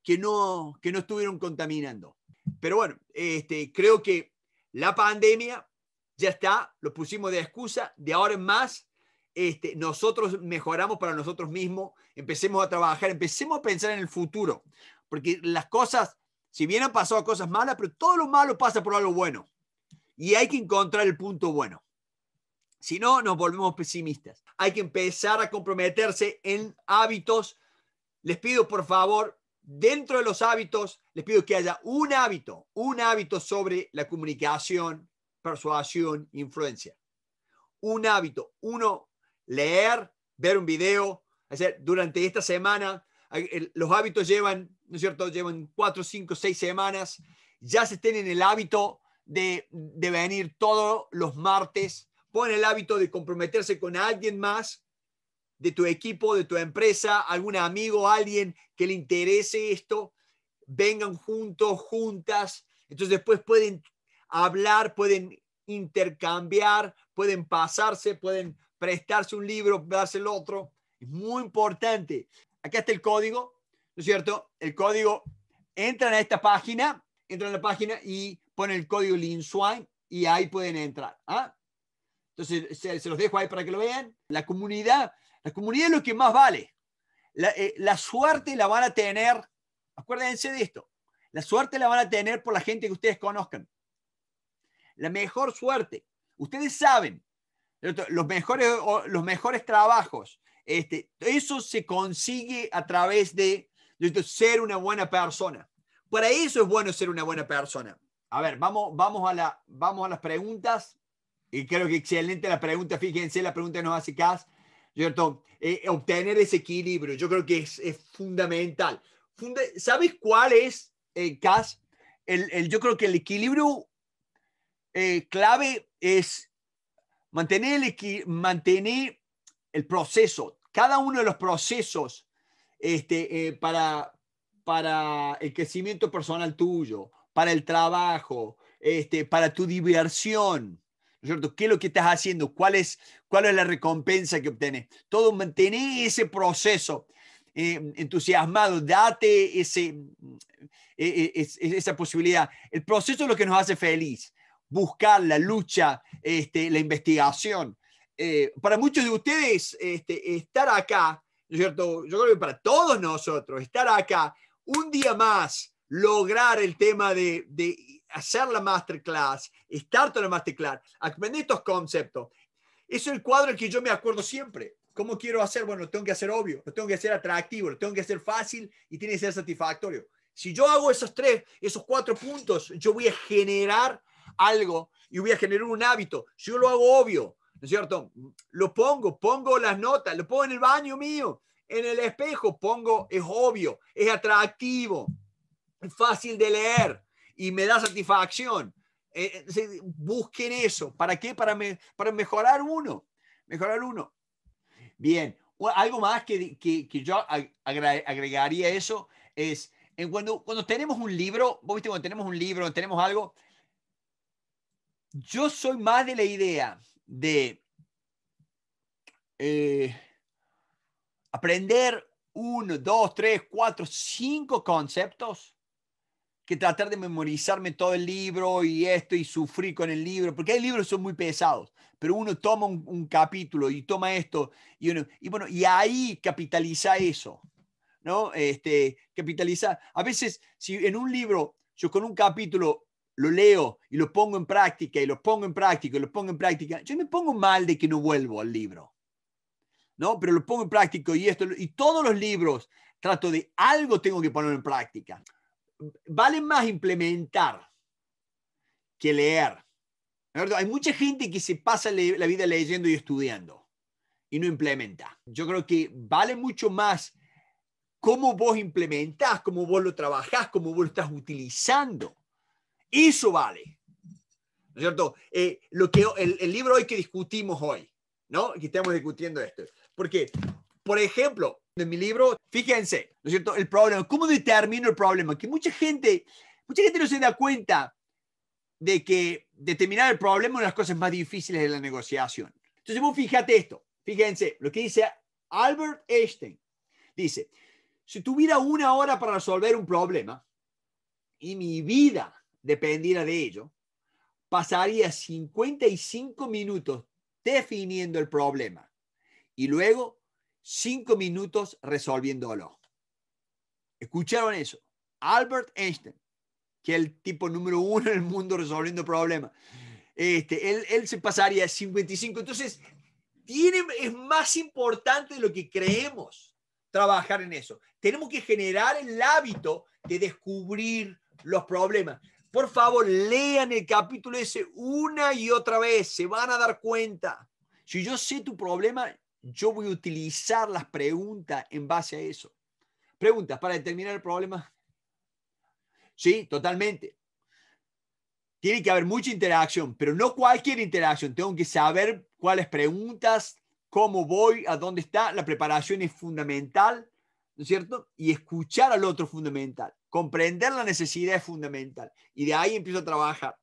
que no, no estuvieron contaminando. Pero bueno, este, creo que la pandemia ya está, lo pusimos de excusa, de ahora en más este, nosotros mejoramos para nosotros mismos, empecemos a trabajar, empecemos a pensar en el futuro, porque las cosas, si bien han pasado cosas malas, pero todo lo malo pasa por algo bueno. Y hay que encontrar el punto bueno. Si no, nos volvemos pesimistas. Hay que empezar a comprometerse en hábitos. Les pido, por favor, dentro de los hábitos, les pido que haya un hábito, un hábito sobre la comunicación, persuasión, influencia. Un hábito. Uno, leer, ver un video. Es durante esta semana, los hábitos llevan, ¿no es cierto? Llevan cuatro, cinco, seis semanas. Ya se estén en el hábito de, venir todos los martes, pon el hábito de comprometerse con alguien más de tu equipo, de tu empresa, algún amigo, alguien que le interese esto, vengan juntos, juntas. Entonces después pueden hablar, pueden intercambiar, pueden pasarse, pueden prestarse un libro, darse el otro. Es muy importante. Acá está el código, ¿no es cierto? El código, entran a esta página, entran a la página y ponen el código LeanSwine y ahí pueden entrar. ¿ah? Entonces, se, los dejo ahí para que lo vean. La comunidad, la comunidad es lo que más vale. Eh, la, suerte la van a tener, acuérdense de esto, la suerte la van a tener por la gente que ustedes conozcan. La mejor suerte. Ustedes saben, los mejores, los mejores trabajos, este, eso se consigue a través de, de ser una buena persona. Para eso es bueno ser una buena persona. A ver, vamos, vamos, a la, vamos a las preguntas. Y creo que excelente la pregunta. Fíjense, la pregunta que nos hace Cas. ¿cierto? Eh, eh, obtener ese equilibrio, yo creo que es, fundamental. ¿Sabes cuál es, eh, el Cas? El, yo creo que el equilibrio clave es mantener el, mantener el proceso. Cada uno de los procesos este, para, para el crecimiento personal tuyo para el trabajo, este, para tu diversión. ¿no es cierto? ¿Qué es lo que estás haciendo? ¿Cuál es, cuál es la recompensa que obtienes? Todo, mantener ese proceso eh, entusiasmado, date ese, eh, eh, esa posibilidad. El proceso es lo que nos hace feliz, buscar la lucha, este, la investigación. para muchos de ustedes, este, estar acá, ¿no es cierto? Yo creo que para todos nosotros, estar acá un día más lograr el tema de, hacer la masterclass, estar en la masterclass, aprender estos conceptos. es el cuadro en que yo me acuerdo siempre. ¿Cómo quiero hacer? Bueno, lo tengo que hacer obvio, lo tengo que hacer atractivo, lo tengo que hacer fácil y tiene que ser satisfactorio. Si yo hago esos tres, esos cuatro puntos, yo voy a generar algo y voy a generar un hábito. Si yo lo hago obvio, ¿no es cierto? Lo pongo, pongo las notas, lo pongo en el baño mío, en el espejo, pongo, es obvio, es atractivo, fácil de leer y me da satisfacción. Eh, eh, busquen eso. ¿Para qué? Para, me, para mejorar uno. Mejorar uno. Bien, algo más que, yo agregaría eso es, en cuando, cuando tenemos un libro, vos viste, cuando tenemos un libro, tenemos algo, yo soy más de la idea de eh, aprender uno, dos, tres, cuatro, cinco conceptos que tratar de memorizarme todo el libro y esto y sufrir con el libro, porque hay libros que son muy pesados, pero uno toma un, capítulo y toma esto y, y bueno, y ahí capitaliza eso, ¿no? Este, capitaliza. A veces, si en un libro yo con un capítulo lo leo y lo pongo en práctica y lo pongo en práctica y lo pongo en práctica, yo me pongo mal de que no vuelvo al libro, ¿no? Pero lo pongo en práctica y esto, y todos los libros trato de algo tengo que poner en práctica vale más implementar que leer. Hay mucha gente que se pasa la vida leyendo y estudiando y no implementa. Yo creo que vale mucho más cómo vos implementás, cómo vos lo trabajás, cómo vos lo estás utilizando. Eso vale. cierto? Eh, lo que, el, libro hoy que discutimos hoy, ¿no? Que estamos discutiendo esto. Porque por ejemplo, en mi libro, fíjense, ¿no es cierto? El problema, ¿cómo determino el problema? Que mucha gente, mucha gente no se da cuenta de que determinar el problema es una de las cosas más difíciles de la negociación. Entonces, vos fíjate esto, fíjense lo que dice Albert Einstein. Dice, si tuviera una hora para resolver un problema y mi vida dependiera de ello, pasaría 55 minutos definiendo el problema y luego cinco minutos resolviéndolo. ¿Escucharon eso? Albert Einstein, que es el tipo número uno en el mundo resolviendo problemas. Este, él, se pasaría 55. Entonces, tiene, es más importante de lo que creemos trabajar en eso. Tenemos que generar el hábito de descubrir los problemas. Por favor, lean el capítulo ese una y otra vez, se van a dar cuenta. Si yo sé tu problema, yo voy a utilizar las preguntas en base a eso. Preguntas para determinar el problema. Sí, totalmente. Tiene que haber mucha interacción, pero no cualquier interacción. Tengo que saber cuáles preguntas, cómo voy, a dónde está. La preparación es fundamental, ¿no es cierto? Y escuchar al otro fundamental. Comprender la necesidad es fundamental. Y de ahí empiezo a trabajar.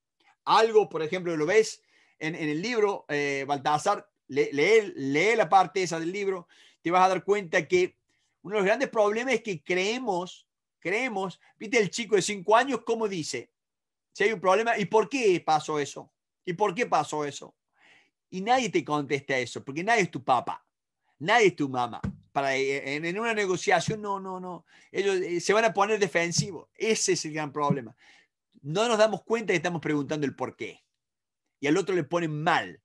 Algo, por ejemplo, lo ves en, el libro, eh, Baltasar, lee, lee, la parte esa del libro, te vas a dar cuenta que uno de los grandes problemas es que creemos, creemos, viste el chico de cinco años, ¿cómo dice? Si hay un problema, ¿y por qué pasó eso? ¿Y por qué pasó eso? Y nadie te contesta eso, porque nadie es tu papá, nadie es tu mamá. Para, eh, en, en una negociación, no, no, no. Ellos eh, se van a poner defensivos. Ese es el gran problema. No nos damos cuenta que estamos preguntando el por qué. Y al otro le ponen mal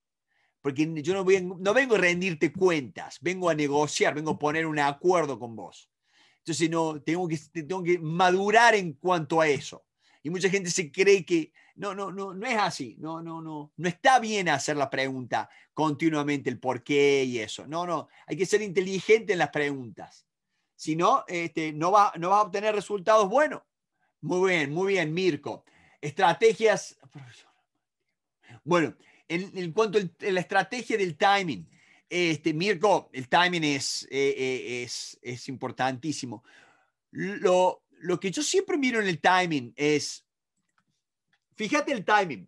porque yo no vengo, a rendirte cuentas, vengo a negociar, vengo a poner un acuerdo con vos. Entonces no, tengo, que, que madurar en cuanto a eso. Y mucha gente se cree que no, no, no, no es así. No, no, no. No está bien hacer la pregunta continuamente, el por qué y eso. No, no. Hay que ser inteligente en las preguntas. Si no, este, no, va, no vas a obtener resultados buenos. Muy bien, muy bien, Mirko. Estrategias. Bueno, en, cuanto a la estrategia del timing, este, Mirko, el timing es, eh, eh, es, importantísimo. Lo, que yo siempre miro en el timing es, fíjate el timing.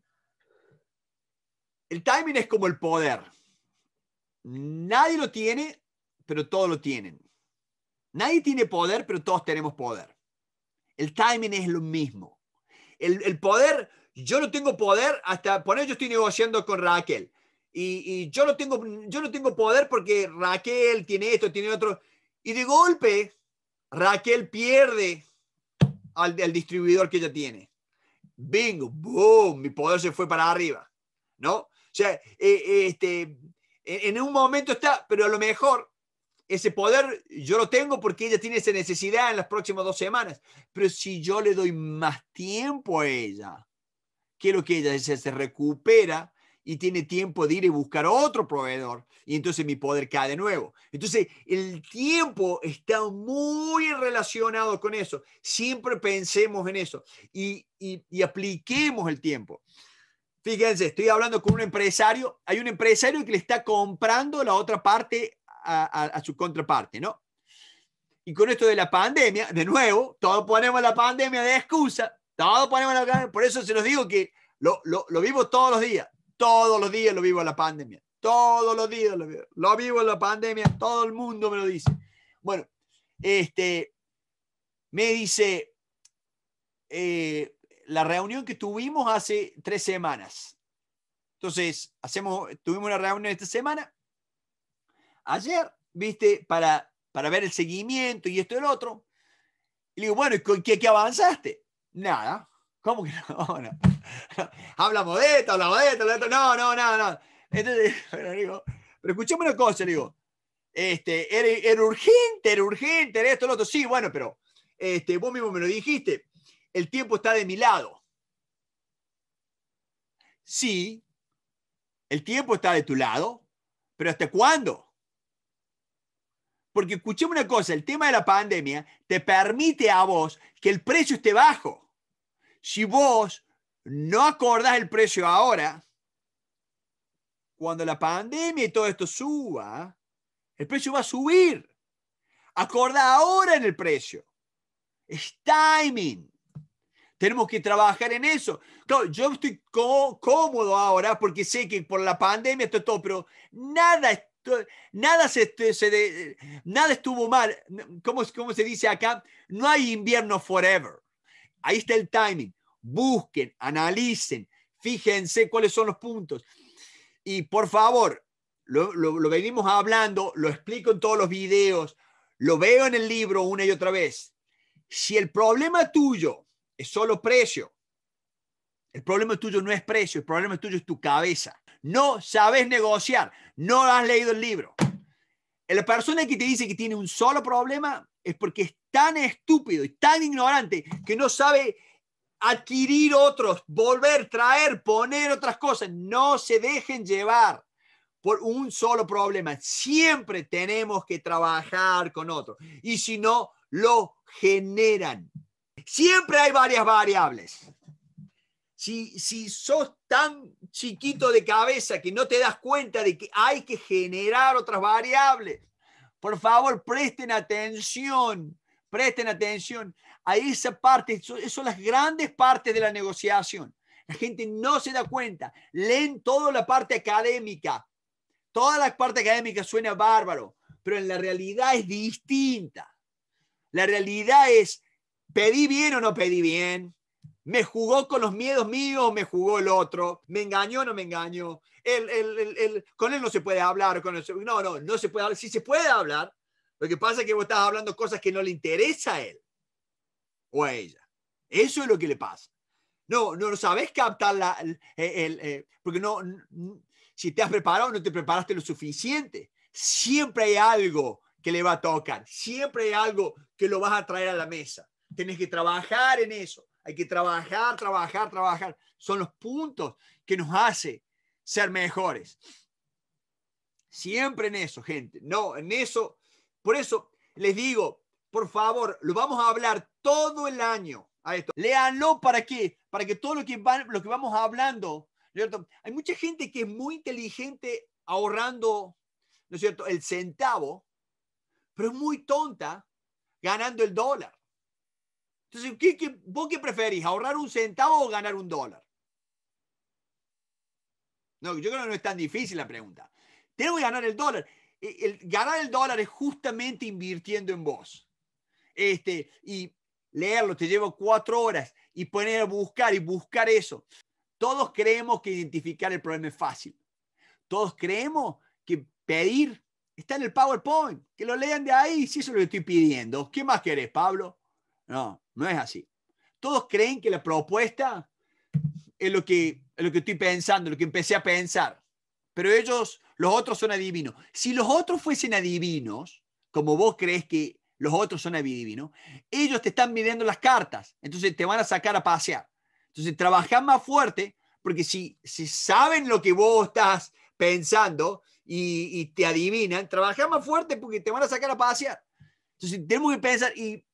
El timing es como el poder. Nadie lo tiene, pero todos lo tienen. Nadie tiene poder, pero todos tenemos poder. El timing es lo mismo. El, el poder yo no tengo poder hasta, por yo estoy negociando con Raquel. Y, yo, no tengo, yo no tengo poder porque Raquel tiene esto, tiene otro. Y de golpe, Raquel pierde al, distribuidor que ella tiene. Bingo, boom, mi poder se fue para arriba. ¿No? O sea, eh, este, en un momento está, pero a lo mejor ese poder yo lo tengo porque ella tiene esa necesidad en las próximas dos semanas. Pero si yo le doy más tiempo a ella, quiero que ella se, se recupera y tiene tiempo de ir y buscar otro proveedor. Y entonces mi poder cae de nuevo. Entonces el tiempo está muy relacionado con eso. Siempre pensemos en eso y, y, apliquemos el tiempo. Fíjense, estoy hablando con un empresario. Hay un empresario que le está comprando la otra parte a, a su contraparte, ¿no? Y con esto de la pandemia, de nuevo, todos ponemos la pandemia de excusa ponemos Por eso se los digo que lo, lo, vivo todos los días. Todos los días lo vivo la pandemia. Todos los días lo vivo. Lo la pandemia. Todo el mundo me lo dice. Bueno, este, me dice eh, la reunión que tuvimos hace tres semanas. Entonces, hacemos, tuvimos una reunión esta semana. Ayer, viste, para, para ver el seguimiento y esto y el otro. Y le digo, bueno, ¿qué, qué avanzaste? Nada. ¿Cómo que no? hablamos de esto, hablamos de esto, de esto. No, no, nada, nada. Entonces, digo, pero escuchame una cosa, digo. Este, era, urgente, era urgente, era esto, lo otro. Sí, bueno, pero este, vos mismo me lo dijiste. El tiempo está de mi lado. Sí, el tiempo está de tu lado, pero ¿hasta cuándo? Porque escuchemos una cosa, el tema de la pandemia te permite a vos que el precio esté bajo si vos no acordás el precio ahora, cuando la pandemia y todo esto suba, el precio va a subir. Acorda ahora en el precio. Es timing. Tenemos que trabajar en eso. Claro, yo estoy cómodo ahora porque sé que por la pandemia esto todo, pero nada Nada, se, nada estuvo mal. ¿Cómo, ¿Cómo se dice acá? No hay invierno forever. Ahí está el timing busquen, analicen, fíjense cuáles son los puntos. Y por favor, lo, venimos hablando, lo explico en todos los videos, lo veo en el libro una y otra vez. Si el problema tuyo es solo precio, el problema tuyo no es precio, el problema tuyo es tu cabeza. No sabes negociar, no has leído el libro. La persona que te dice que tiene un solo problema es porque es tan estúpido y tan ignorante que no sabe adquirir otros, volver, traer, poner otras cosas. No se dejen llevar por un solo problema. Siempre tenemos que trabajar con otros. Y si no, lo generan. Siempre hay varias variables. Si, si sos tan chiquito de cabeza que no te das cuenta de que hay que generar otras variables, por favor, presten atención, presten atención. Ahí esa parte, son las grandes partes de la negociación. La gente no se da cuenta. Leen toda la parte académica. Toda la parte académica suena bárbaro, pero en la realidad es distinta. La realidad es, pedí bien o no pedí bien. ¿Me jugó con los miedos míos o me jugó el otro? ¿Me engañó o no me engañó? con él no se puede hablar. Con no, no, no se puede hablar. Si se puede hablar. Lo que pasa es que vos estás hablando cosas que no le interesa a él o a ella. Eso es lo que le pasa. No, no sabes captar eh, porque no, si te has preparado, no te preparaste lo suficiente. Siempre hay algo que le va a tocar, siempre hay algo que lo vas a traer a la mesa. Tienes que trabajar en eso. Hay que trabajar, trabajar, trabajar. Son los puntos que nos hace ser mejores. Siempre en eso, gente. No, en eso. Por eso les digo, por favor, lo vamos a hablar todo el año a esto. Léanlo para qué, para que todo lo que, lo que vamos hablando, Hay mucha gente que es muy inteligente ahorrando, ¿no es cierto?, el centavo, pero es muy tonta ganando el dólar. Entonces, ¿qué, vos qué preferís? ¿Ahorrar un centavo o ganar un dólar? No, yo creo que no es tan difícil la pregunta. Tengo que ganar el dólar. E, el, ganar el dólar es justamente invirtiendo en vos este, y leerlo te lleva cuatro horas y poner a buscar y buscar eso. Todos creemos que identificar el problema es fácil. Todos creemos que pedir está en el PowerPoint, que lo lean de ahí, si eso lo que estoy pidiendo. ¿Qué más querés, Pablo? No, no es así. Todos creen que la propuesta es lo que, es lo que estoy pensando, lo que empecé a pensar. Pero ellos, los otros son adivinos. Si los otros fuesen adivinos, como vos crees que los otros son adivinos, ellos te están midiendo las cartas, entonces te van a sacar a pasear. Entonces, trabaja más fuerte, porque si, si saben lo que vos estás pensando y, te adivinan, trabaja más fuerte porque te van a sacar a pasear. Entonces, tenemos que pensar, y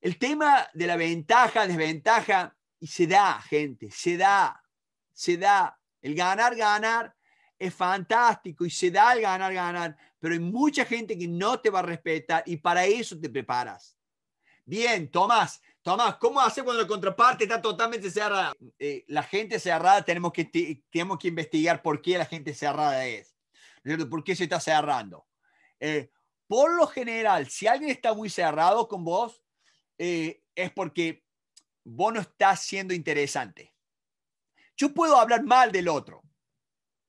el tema de la ventaja, desventaja, y se da, gente, se da, se da. El ganar, ganar es fantástico y se da el ganar, ganar, pero hay mucha gente que no te va a respetar y para eso te preparas. Bien, Tomás, Tomás, ¿cómo hace cuando la contraparte está totalmente cerrada? Eh, la gente cerrada tenemos que, tenemos que investigar por qué la gente cerrada es, ¿por qué se está cerrando? Eh, por lo general, si alguien está muy cerrado con vos, eh, es porque vos no estás siendo interesante. Yo puedo hablar mal del otro,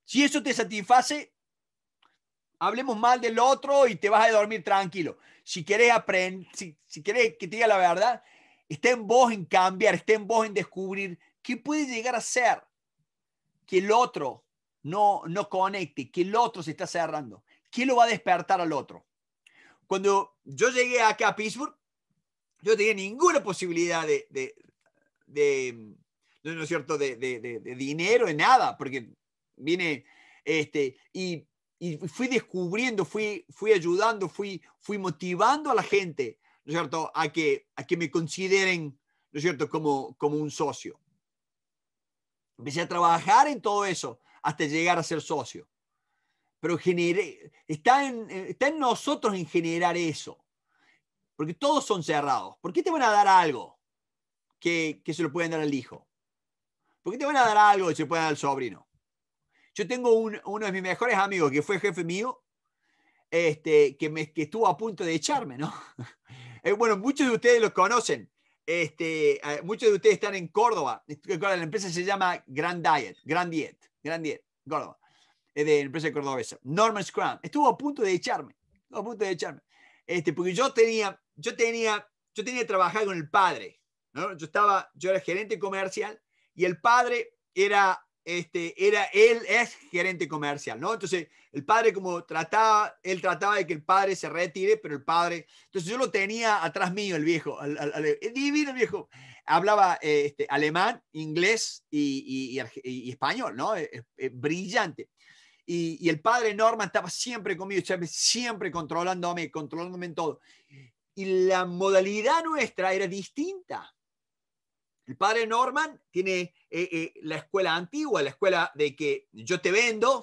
si eso te satisface, hablemos mal del otro y te vas a dormir tranquilo. Si quieres aprender, si, quieres que te diga la verdad, está en vos en cambiar, está en vos en descubrir qué puede llegar a ser que el otro no, no conecte, que el otro se está cerrando. ¿Qué lo va a despertar al otro? Cuando yo llegué acá a Pittsburgh, yo tenía ninguna posibilidad de, de, cierto?, de, dinero, de nada, porque viene, este, y, fui descubriendo, fui, fui ayudando, fui, fui motivando a la gente, ¿no es cierto?, a que, a que me consideren, ¿no es cierto?, como, como un socio. Empecé a trabajar en todo eso hasta llegar a ser socio. Pero está, en, está en nosotros en generar eso. Porque todos son cerrados. ¿Por qué te van a dar algo que, que se lo pueden dar al hijo? ¿Por qué te van a dar algo que se lo pueden dar al sobrino? Yo tengo uno de mis mejores amigos que fue jefe mío, este, que, me, que estuvo a punto de echarme, ¿no? Eh, bueno, muchos de ustedes lo conocen. Este, eh, muchos de ustedes están en Córdoba. La empresa se llama Grand Diet, Grand Diet, Grand Diet, Córdoba, eh, de empresa cordobesa. Norman Scrum. Estuvo a punto de echarme, estuvo a punto de echarme. Este, porque yo tenía, yo tenía, yo tenía que trabajar con el padre. ¿no? Yo estaba, yo era gerente comercial y el padre era este, era él es gerente comercial, ¿no? Entonces, el padre como trataba, él trataba de que el padre se retire, pero el padre, entonces yo lo tenía atrás mío, el viejo, eh, divino el viejo, hablaba eh, este, alemán, inglés y, español, ¿no? Eh, brillante. Y, el padre Norman estaba siempre conmigo, siempre controlándome, controlándome en todo. Y la modalidad nuestra era distinta el padre Norman tiene eh, eh, la escuela antigua, la escuela de que yo te vendo,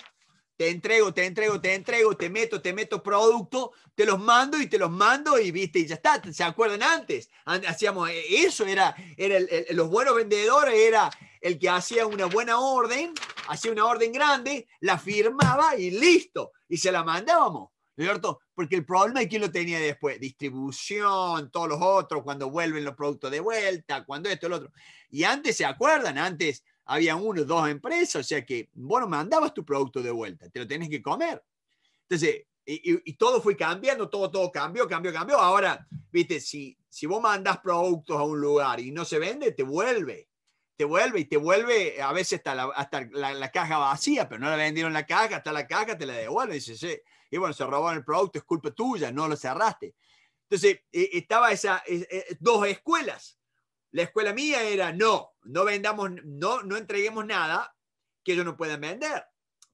te entrego, te entrego, te entrego, te meto, te meto producto, te los mando y te los mando y viste, y ya está. ¿Se acuerdan antes? Hacíamos eh, eso, era, era los buenos vendedores, era el que hacía una buena orden, hacía una orden grande, la firmaba y listo, y se la mandábamos cierto? Porque el problema es quién lo tenía después, distribución, todos los otros, cuando vuelven los productos de vuelta, cuando esto, el otro. Y antes, ¿se acuerdan? Antes había uno, dos empresas, o sea que bueno, mandabas tu producto de vuelta, te lo tenés que comer. Entonces, y, todo fue cambiando, todo, todo cambió, cambió, cambió. Ahora, viste, si, si vos mandas productos a un lugar y no se vende, te vuelve te vuelve y te vuelve a veces hasta la, hasta la, caja vacía, pero no la vendieron la caja, hasta la caja, te la devuelven. dice sí, y bueno, se robaron el producto, es culpa tuya, no lo cerraste. Entonces, eh, estaba esas eh, eh, dos escuelas. La escuela mía era, no, no vendamos, no, no entreguemos nada que ellos no puedan vender,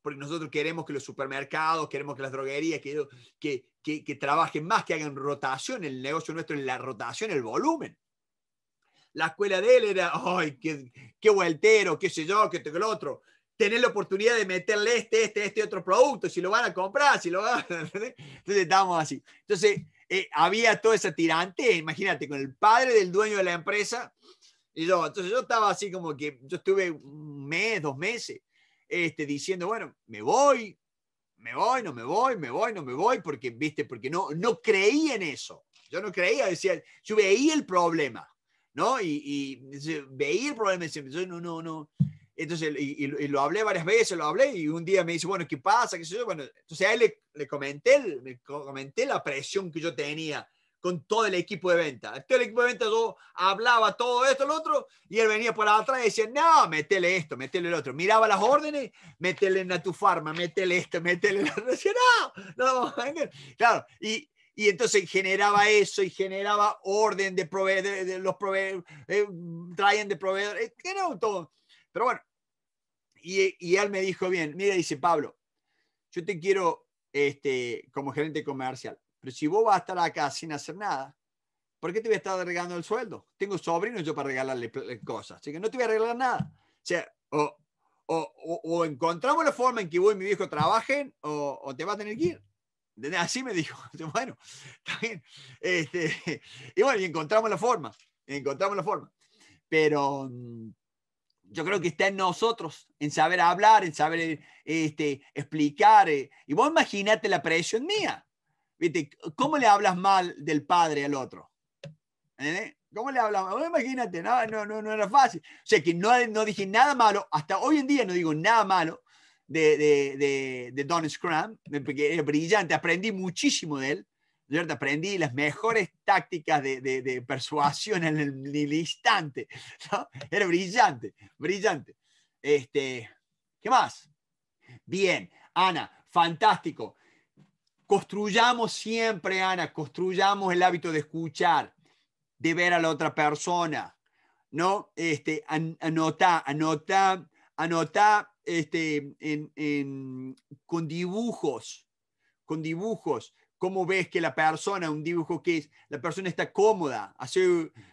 porque nosotros queremos que los supermercados, queremos que las droguerías, que, que, trabajen más, que hagan rotación, el negocio nuestro es la rotación, el volumen. La escuela de él era, ay, qué, qué vueltero, qué sé yo, qué, qué lo otro tener la oportunidad de meterle este, este, este otro producto, si lo van a comprar, si lo van a... Entonces estábamos así. Entonces eh, había toda esa tirante, imagínate, con el padre del dueño de la empresa y yo. Entonces yo estaba así como que, yo estuve un mes, dos meses, este, diciendo, bueno, me voy, me voy, no me voy, me voy, no me voy, porque, viste, porque no, no creía en eso. Yo no creía, decía, yo veía el problema, ¿no? Y, veía el problema, decía, no, no, no entonces, y, lo hablé varias veces, lo hablé, y un día me dice, bueno, ¿qué pasa? entonces a él le, comenté, comenté la presión que yo tenía con todo el equipo de venta. Todo el equipo de venta yo hablaba todo esto, lo otro, y él venía por atrás y decía, no, métele esto, métele el otro. Miraba las órdenes, metele en tu farma, métele esto, métele el otro. Decía, no, no venga. Claro, y, entonces generaba eso y generaba orden de proveedores, de los proveedores, eh, traían de proveedores, eh, era todo. Pero bueno, y, él me dijo, bien, mira, dice Pablo, yo te quiero este, como gerente comercial, pero si vos vas a estar acá sin hacer nada, ¿por qué te voy a estar regalando el sueldo? Tengo sobrinos yo para regalarle eh, cosas, así que no te voy a regalar nada. O sea, o, o, encontramos la forma en que vos y mi viejo trabajen o, te va a tener que ir. Así me dijo, bueno, está bien. Este, y bueno, y encontramos la forma, encontramos la forma. Pero mm, yo creo que está en nosotros, en saber hablar, en saber eh, este, explicar. Eh. Y vos imagínate la presión mía. ¿Viste? ¿Cómo le hablas mal del padre al otro? ¿Cómo le hablas mal? imagínate, no, no, no, era fácil. O sea que no, no dije nada malo, hasta hoy en día no digo nada malo de, de, de, Don Scrum, porque es brillante, aprendí muchísimo de él. Aprendí las mejores tácticas de, persuasión en el, instante. Era brillante, brillante. Este, ¿Qué más? Bien, Ana, fantástico. Construyamos siempre, Ana, construyamos el hábito de escuchar, de ver a la otra persona, ¿no? Este, anota, anota, anota este, en, con dibujos, con dibujos, cómo ves que la persona, un dibujo que es, la persona está cómoda, hace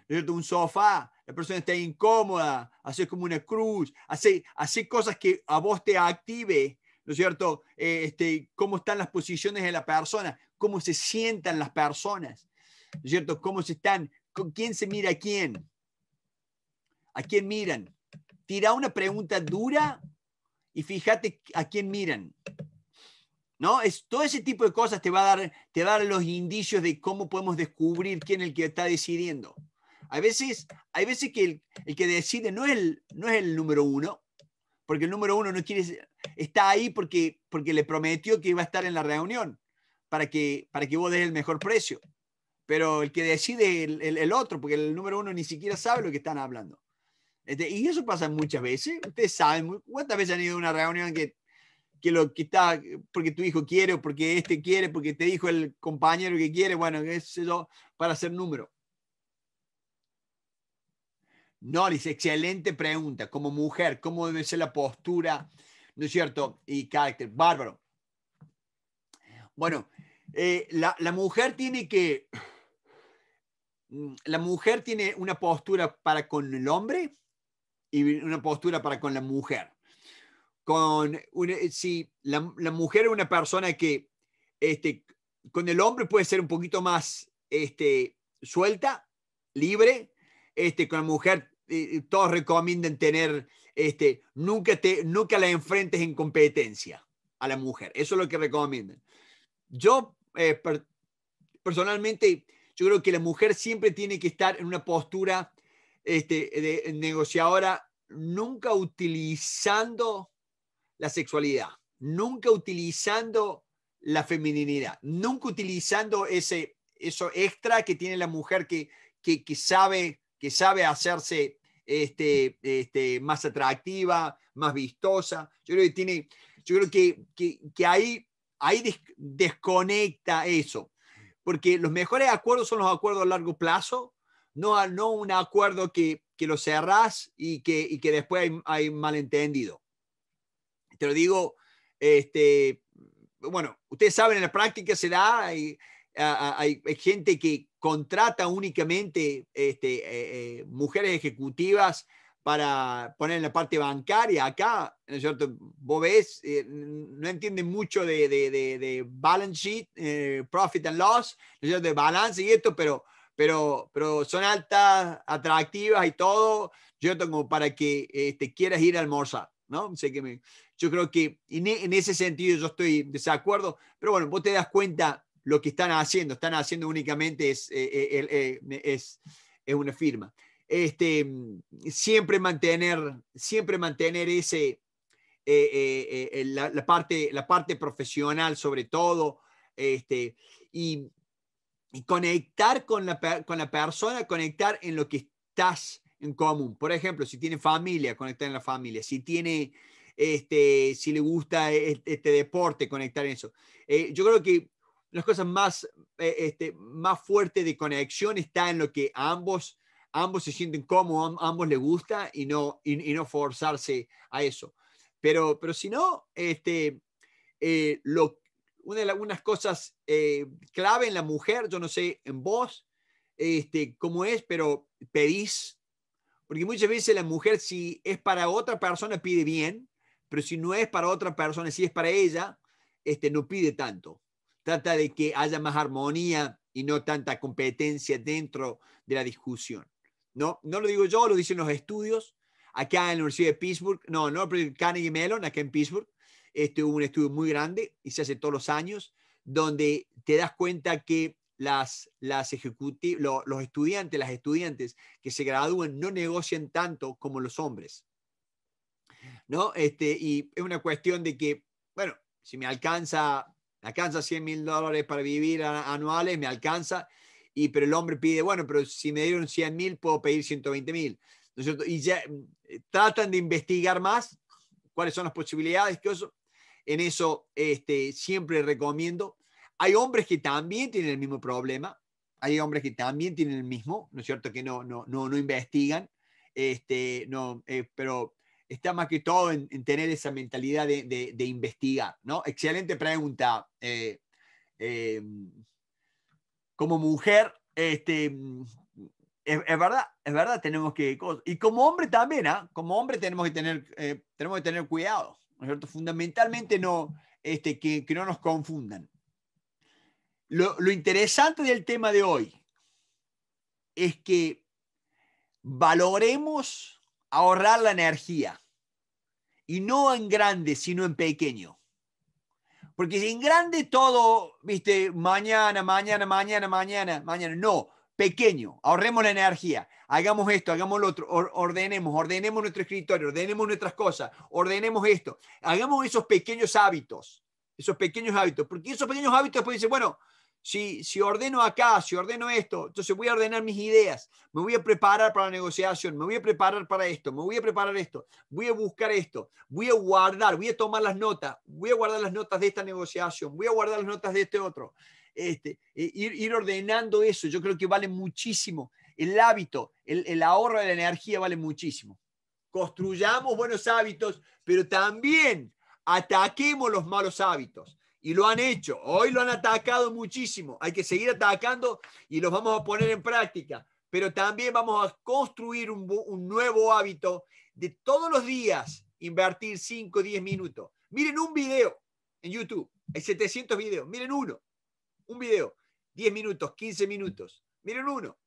un sofá, la persona está incómoda, hace como una cruz, hace, hace cosas que a vos te active, ¿no es cierto? Eh, este, cómo están las posiciones de la persona, cómo se sientan las personas, ¿no cierto? Cómo se están, con quién se mira a quién, a quién miran. Tira una pregunta dura y fíjate a quién miran. ¿No? Es, todo ese tipo de cosas te va, a dar, te dar los indicios de cómo podemos descubrir quién es el que está decidiendo. Hay veces, hay veces que el, que decide no es el, no es el número uno, porque el número uno no quiere, está ahí porque, porque le prometió que iba a estar en la reunión para que, para que vos des el mejor precio. Pero el que decide el, el, otro, porque el número uno ni siquiera sabe lo que están hablando. Este, y eso pasa muchas veces. Ustedes saben, ¿cuántas veces han ido a una reunión que que lo porque tu hijo quiere, porque este quiere, porque te dijo el compañero que quiere, bueno, eso para hacer número. Norris, excelente pregunta. Como mujer, ¿cómo debe ser la postura, no es cierto? Y carácter, bárbaro. Bueno, eh, la, la mujer tiene que, mm, la mujer tiene una postura para con el hombre y una postura para con la mujer con eh, si la, mujer es una persona que este, con el hombre puede ser un poquito más este, suelta, libre, este, con la mujer eh, eh, todos recomiendan tener, este, nunca, te, nunca la enfrentes en competencia a la mujer, eso es lo que recomiendan. Yo personalmente, yo creo que la mujer siempre tiene que estar en una postura este, negociadora, nunca utilizando la sexualidad, nunca utilizando la femininidad, nunca utilizando ese, eso extra que tiene la mujer que, que, sabe, que sabe hacerse este, este, más atractiva, más vistosa. Yo creo que tiene, yo creo que, que, que ahí, desconecta eso, porque los mejores acuerdos son los acuerdos a largo plazo, no, no un acuerdo que, lo cerrás y que, y que después hay malentendido. Te lo digo, este, bueno, ustedes saben, en la práctica se da, hay, gente que contrata únicamente este, eh, eh, mujeres ejecutivas para poner en la parte bancaria. Acá, ¿no es cierto? Vos ves, eh, no entienden mucho de, balance sheet, profit and loss, ¿no es cierto? De balance y esto, pero, pero, pero son altas, atractivas y todo, ¿no es ¿cierto? Como para que este, quieras ir a almorzar. ¿no? yo creo que e, en, ese sentido yo estoy de acuerdo pero bueno, vos te das cuenta lo que están haciendo, están haciendo únicamente es, eh, eh, eh, es, es una firma. Este, mm, siempre mantener, siempre mantener ese, la, parte, la parte profesional sobre todo, este, y, y conectar con la, con la persona, conectar en lo que estás en común. Por ejemplo, si tiene familia, conectar en la familia. Si tiene, este, si le gusta e, este, deporte, conectar en eso. Eh, yo creo que las cosas más, eh, este, más fuertes de conexión está en lo que ambos, ambos se sienten cómodos, ambos les gusta y no, y, no forzarse a eso. Pero, pero si no, este, eh, lo, una de las unas cosas clave en la mujer, yo no sé en vos, este, cómo es, pero pedís porque muchas veces la mujer, si es para otra persona, pide bien, pero si no es para otra persona, si es para ella, este, no pide tanto. Trata de que haya más armonía y no tanta competencia dentro de la discusión. No, no lo digo yo, lo dicen los estudios. Acá en la Universidad de Pittsburgh, no, no, pero Carnegie Mellon, acá en Pittsburgh, este, hubo un estudio muy grande y se hace todos los años, donde te das cuenta que las, las los estudiantes, las estudiantes que se gradúen no negocian tanto como los hombres. ¿No? Este, y es una cuestión de que, bueno, si me alcanza, alcanza 100 mil dólares para vivir anuales, me alcanza, y, pero el hombre pide, bueno, pero si me dieron 100 mil, puedo pedir 120 mil. y ya eh, tratan de investigar más cuáles son las posibilidades que eso. En eso este, siempre recomiendo hay hombres que también tienen el mismo problema, hay hombres que también tienen el mismo, ¿no es cierto? Que no, no, no, investigan, este, no, eh, pero está más que todo en, tener esa mentalidad de, investigar, ¿no? Excelente pregunta. Eh, em, como mujer, este, em, es, verdad, es verdad, tenemos que... Y como hombre también, ¿ah? Como hombre tenemos que tener, eh, tenemos que tener cuidado, ¿no es cierto? Fundamentalmente no, este, que no nos confundan. Lo, interesante del tema de hoy es que valoremos ahorrar la energía y no en grande, sino en pequeño. Porque en grande todo, viste, mañana, mañana, mañana, mañana, mañana, no, pequeño, ahorremos la energía, hagamos esto, hagamos lo otro, ordenemos, ordenemos nuestro escritorio, ordenemos nuestras cosas, ordenemos esto, hagamos esos pequeños hábitos, esos pequeños hábitos, porque esos pequeños hábitos pueden ser, bueno, si, ordeno acá, si ordeno esto, entonces voy a ordenar mis ideas, me voy a preparar para la negociación, me voy a preparar para esto, me voy a preparar esto, voy a buscar esto, voy a guardar, voy a tomar las notas, voy a guardar las notas de esta negociación, voy a guardar las notas de este otro. Este, e, ir, ordenando eso, yo creo que vale muchísimo. El hábito, el ahorro de la energía vale muchísimo. Construyamos buenos hábitos, pero también ataquemos los malos hábitos y lo han hecho. Hoy lo han atacado muchísimo. Hay que seguir atacando y los vamos a poner en práctica. Pero también vamos a construir un, un nuevo hábito de todos los días invertir 5 o 10 minutos. Miren un video en YouTube. Hay 700 videos. Miren uno. Un video. 10 minutos, 15 minutos. Miren uno.